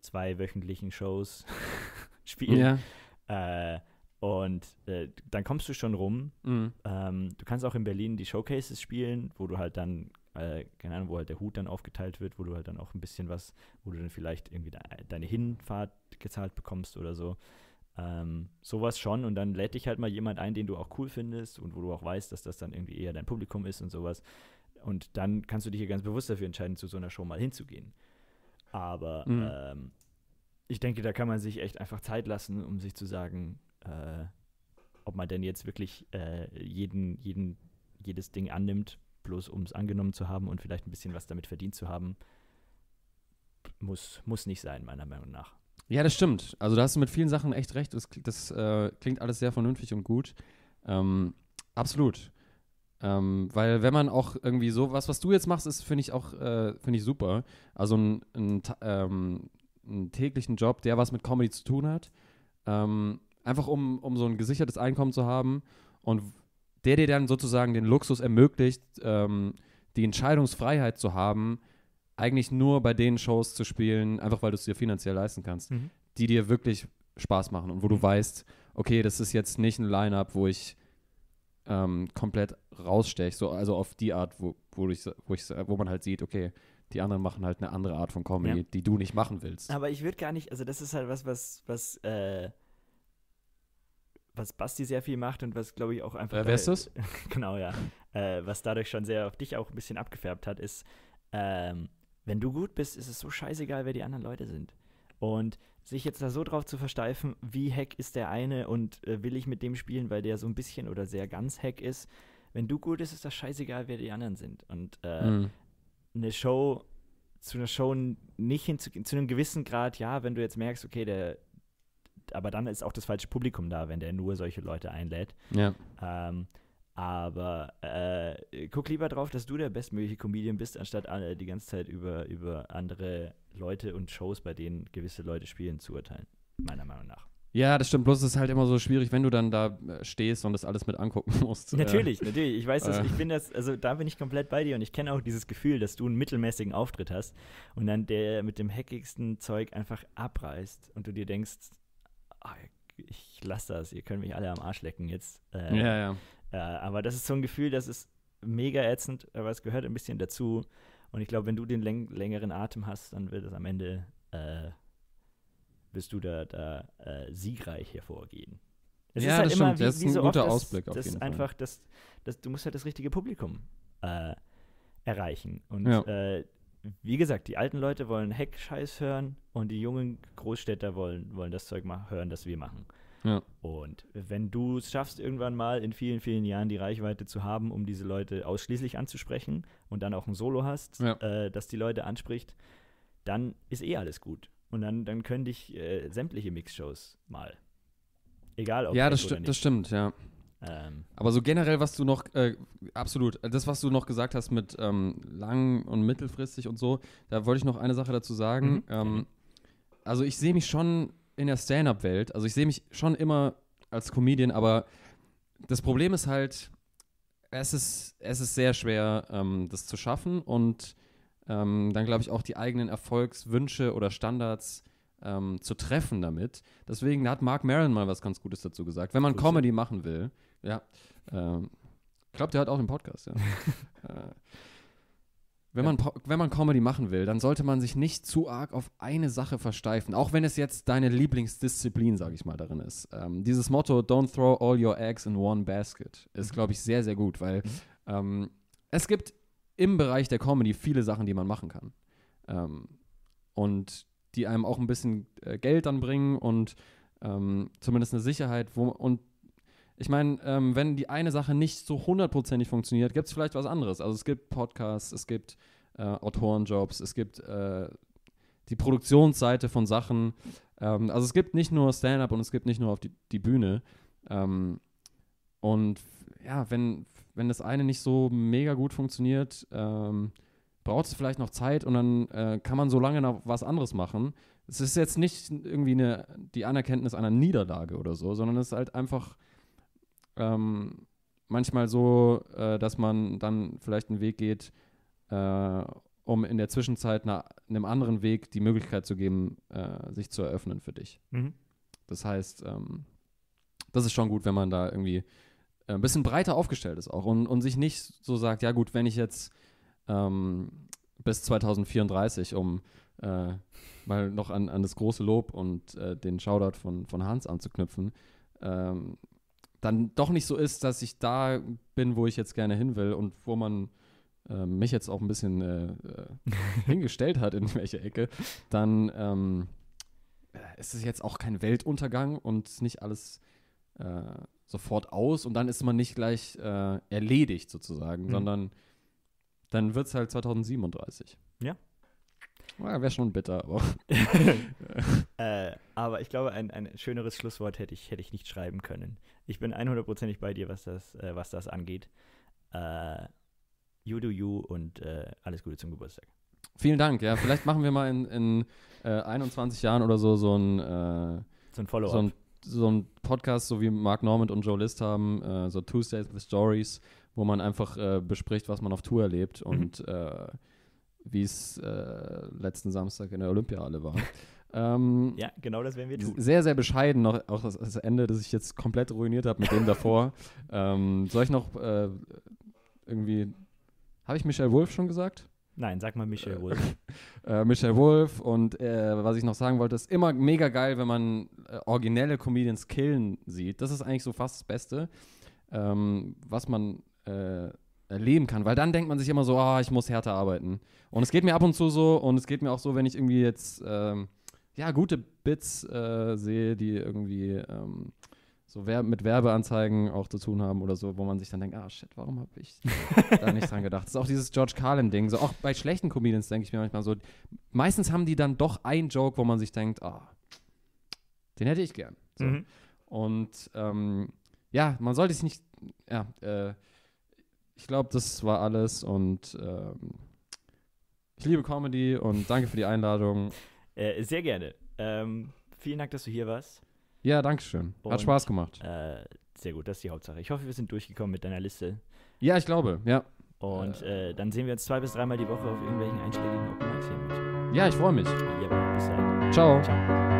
zwei wöchentlichen Shows spielen. Ja. Äh, und äh, dann kommst du schon rum. Mhm. Ähm, du kannst auch in Berlin die Showcases spielen, wo du halt dann äh, keine Ahnung, wo halt der Hut dann aufgeteilt wird, wo du halt dann auch ein bisschen was, wo du dann vielleicht irgendwie de deine Hinfahrt gezahlt bekommst oder so. Ähm, sowas schon und dann lädt dich halt mal jemand ein, den du auch cool findest und wo du auch weißt, dass das dann irgendwie eher dein Publikum ist und sowas. Und dann kannst du dich ja ganz bewusst dafür entscheiden, zu so einer Show mal hinzugehen. Aber mhm. ähm, ich denke, da kann man sich echt einfach Zeit lassen, um sich zu sagen, äh, ob man denn jetzt wirklich äh, jeden, jeden, jedes Ding annimmt, bloß um es angenommen zu haben und vielleicht ein bisschen was damit verdient zu haben, muss, muss nicht sein, meiner Meinung nach. Ja, das stimmt. Also da hast du mit vielen Sachen echt recht. Das, das äh, klingt alles sehr vernünftig und gut. Ähm, absolut. Ähm, weil wenn man auch irgendwie so, was, was du jetzt machst, ist, finde ich auch, äh, finde ich super. Also ein, ein, ähm, einen täglichen Job, der was mit Comedy zu tun hat. Ähm, einfach um, um so ein gesichertes Einkommen zu haben und der dir dann sozusagen den Luxus ermöglicht, ähm, die Entscheidungsfreiheit zu haben, eigentlich nur bei den Shows zu spielen, einfach weil du es dir finanziell leisten kannst, mhm. die dir wirklich Spaß machen und wo du mhm. weißt, okay, das ist jetzt nicht ein Line-up, wo ich ähm, komplett raussteche, so, also auf die Art, wo, wo, ich, wo, ich, wo man halt sieht, okay, die anderen machen halt eine andere Art von Comedy, ja. die du nicht machen willst. Aber ich würde gar nicht, also das ist halt was, was, was äh, was Basti sehr viel macht und was, glaube ich, auch einfach. Äh, wer ist das? genau, ja. Äh, was dadurch schon sehr auf dich auch ein bisschen abgefärbt hat, ist, ähm, wenn du gut bist, ist es so scheißegal, wer die anderen Leute sind. Und sich jetzt da so drauf zu versteifen, wie Hack ist der eine und äh, will ich mit dem spielen, weil der so ein bisschen oder sehr ganz Hack ist. Wenn du gut bist, ist das scheißegal, wer die anderen sind. Und äh, mhm. eine Show zu einer Show nicht hinzugehen, zu einem gewissen Grad, ja, wenn du jetzt merkst, okay, der aber dann ist auch das falsche Publikum da, wenn der nur solche Leute einlädt. Ja. Ähm, aber äh, guck lieber drauf, dass du der bestmögliche Comedian bist, anstatt äh, die ganze Zeit über, über andere Leute und Shows, bei denen gewisse Leute spielen, zu urteilen. Meiner Meinung nach. Ja, das stimmt. Bloß ist es halt immer so schwierig, wenn du dann da äh, stehst und das alles mit angucken musst. Äh. Natürlich, äh, natürlich. Ich weiß, dass, äh. ich bin das, also da bin ich komplett bei dir und ich kenne auch dieses Gefühl, dass du einen mittelmäßigen Auftritt hast und dann der mit dem heckigsten Zeug einfach abreißt und du dir denkst, Ah, ich lasse das, ihr könnt mich alle am Arsch lecken jetzt. Äh, ja, ja. Äh, aber das ist so ein Gefühl, das ist mega ätzend, aber es gehört ein bisschen dazu. Und ich glaube, wenn du den läng längeren Atem hast, dann wird es am Ende, äh, bist du da, da äh, siegreich hervorgehen. Es ja, ist halt das immer, Wie, das ist ein so guter Ausblick das, auf jeden das Fall. das, das, du musst halt das richtige Publikum äh, erreichen. Und ja. äh, wie gesagt, die alten Leute wollen heck hören und die jungen Großstädter wollen, wollen das Zeug mal hören, das wir machen. Ja. Und wenn du es schaffst, irgendwann mal in vielen, vielen Jahren die Reichweite zu haben, um diese Leute ausschließlich anzusprechen und dann auch ein Solo hast, ja. äh, das die Leute anspricht, dann ist eh alles gut. Und dann, dann können dich äh, sämtliche Mixshows mal. Egal ob. Ja, das, sti das stimmt, ja. Ähm. Aber so generell, was du noch, äh, absolut, äh, das, was du noch gesagt hast mit ähm, lang und mittelfristig und so, da wollte ich noch eine Sache dazu sagen. Mhm. Ähm, also ich sehe mich schon in der Stand-up-Welt, also ich sehe mich schon immer als Comedian, aber das Problem ist halt, es ist, es ist sehr schwer, ähm, das zu schaffen und ähm, dann glaube ich auch die eigenen Erfolgswünsche oder Standards ähm, zu treffen damit. Deswegen hat Mark Maron mal was ganz Gutes dazu gesagt. Wenn man Grüße. Comedy machen will, ja. Ähm, ich glaube, der hat auch den Podcast, ja. Äh, wenn, man, wenn man Comedy machen will, dann sollte man sich nicht zu arg auf eine Sache versteifen, auch wenn es jetzt deine Lieblingsdisziplin, sage ich mal, darin ist. Ähm, dieses Motto, don't throw all your eggs in one basket, ist, mhm. glaube ich, sehr, sehr gut, weil mhm. ähm, es gibt im Bereich der Comedy viele Sachen, die man machen kann. Ähm, und die einem auch ein bisschen äh, Geld dann bringen und ähm, zumindest eine Sicherheit, wo, und ich meine, ähm, wenn die eine Sache nicht so hundertprozentig funktioniert, gibt es vielleicht was anderes. Also es gibt Podcasts, es gibt äh, Autorenjobs, es gibt äh, die Produktionsseite von Sachen. Ähm, also es gibt nicht nur Stand-up und es gibt nicht nur auf die, die Bühne. Ähm, und ja, wenn, wenn das eine nicht so mega gut funktioniert, ähm, braucht es vielleicht noch Zeit und dann äh, kann man so lange noch was anderes machen. Es ist jetzt nicht irgendwie eine, die Anerkenntnis einer Niederlage oder so, sondern es ist halt einfach ähm, manchmal so, äh, dass man dann vielleicht einen Weg geht, äh, um in der Zwischenzeit einer, einem anderen Weg die Möglichkeit zu geben, äh, sich zu eröffnen für dich. Mhm. Das heißt, ähm, das ist schon gut, wenn man da irgendwie äh, ein bisschen breiter aufgestellt ist auch und, und sich nicht so sagt, ja gut, wenn ich jetzt ähm, bis 2034, um äh, mal noch an, an das große Lob und äh, den Shoutout von, von Hans anzuknüpfen, ähm, dann doch nicht so ist, dass ich da bin, wo ich jetzt gerne hin will und wo man äh, mich jetzt auch ein bisschen äh, äh hingestellt hat, in welche Ecke, dann ähm, äh, ist es jetzt auch kein Weltuntergang und nicht alles äh, sofort aus und dann ist man nicht gleich äh, erledigt sozusagen, mhm. sondern dann wird es halt 2037. Ja, ja, ah, Wäre schon bitter, aber. äh, aber ich glaube, ein, ein schöneres Schlusswort hätte ich, hätte ich nicht schreiben können. Ich bin 100%ig bei dir, was das, äh, was das angeht. Äh, you do you und äh, alles Gute zum Geburtstag. Vielen Dank, ja. Vielleicht machen wir mal in, in 21 äh, Jahren oder so so ein, äh, so ein Follow-up. So ein, so ein Podcast, so wie Mark Norman und Joe List haben, so Tuesdays with Stories, wo man einfach bespricht, was man auf Tour erlebt mhm. und wie es äh, letzten Samstag in der Olympiahalle war. ähm, ja, genau das werden wir tun. Sehr, sehr bescheiden, noch, auch das, das Ende, das ich jetzt komplett ruiniert habe mit dem davor. Ähm, soll ich noch äh, irgendwie. Habe ich Michael Wolf schon gesagt? Nein, sag mal Michael Wolf. äh, äh Michelle Wolf und äh, was ich noch sagen wollte, ist immer mega geil, wenn man äh, originelle Comedians killen sieht. Das ist eigentlich so fast das Beste, ähm, was man äh, äh, leben kann. Weil dann denkt man sich immer so, ah, oh, ich muss härter arbeiten. Und es geht mir ab und zu so und es geht mir auch so, wenn ich irgendwie jetzt ähm, ja gute Bits äh, sehe, die irgendwie ähm, so wer mit Werbeanzeigen auch zu tun haben oder so, wo man sich dann denkt, ah shit, warum habe ich da nicht dran gedacht? Das ist auch dieses George Carlin Ding. So auch bei schlechten Comedians denke ich mir manchmal so, meistens haben die dann doch einen Joke, wo man sich denkt, ah, den hätte ich gern. So. Mhm. Und ähm, ja, man sollte sich nicht, ja, äh, ich glaube, das war alles und ähm, ich liebe Comedy und danke für die Einladung. Äh, sehr gerne. Ähm, vielen Dank, dass du hier warst. Ja, danke schön. Hat und, Spaß gemacht. Äh, sehr gut, das ist die Hauptsache. Ich hoffe, wir sind durchgekommen mit deiner Liste. Ja, ich glaube, ja. Und äh, dann sehen wir uns zwei bis dreimal die Woche auf irgendwelchen einschlägigen Open Mic Themen. Ja, ich freue mich. Ja, bis dann. Ciao. Ciao.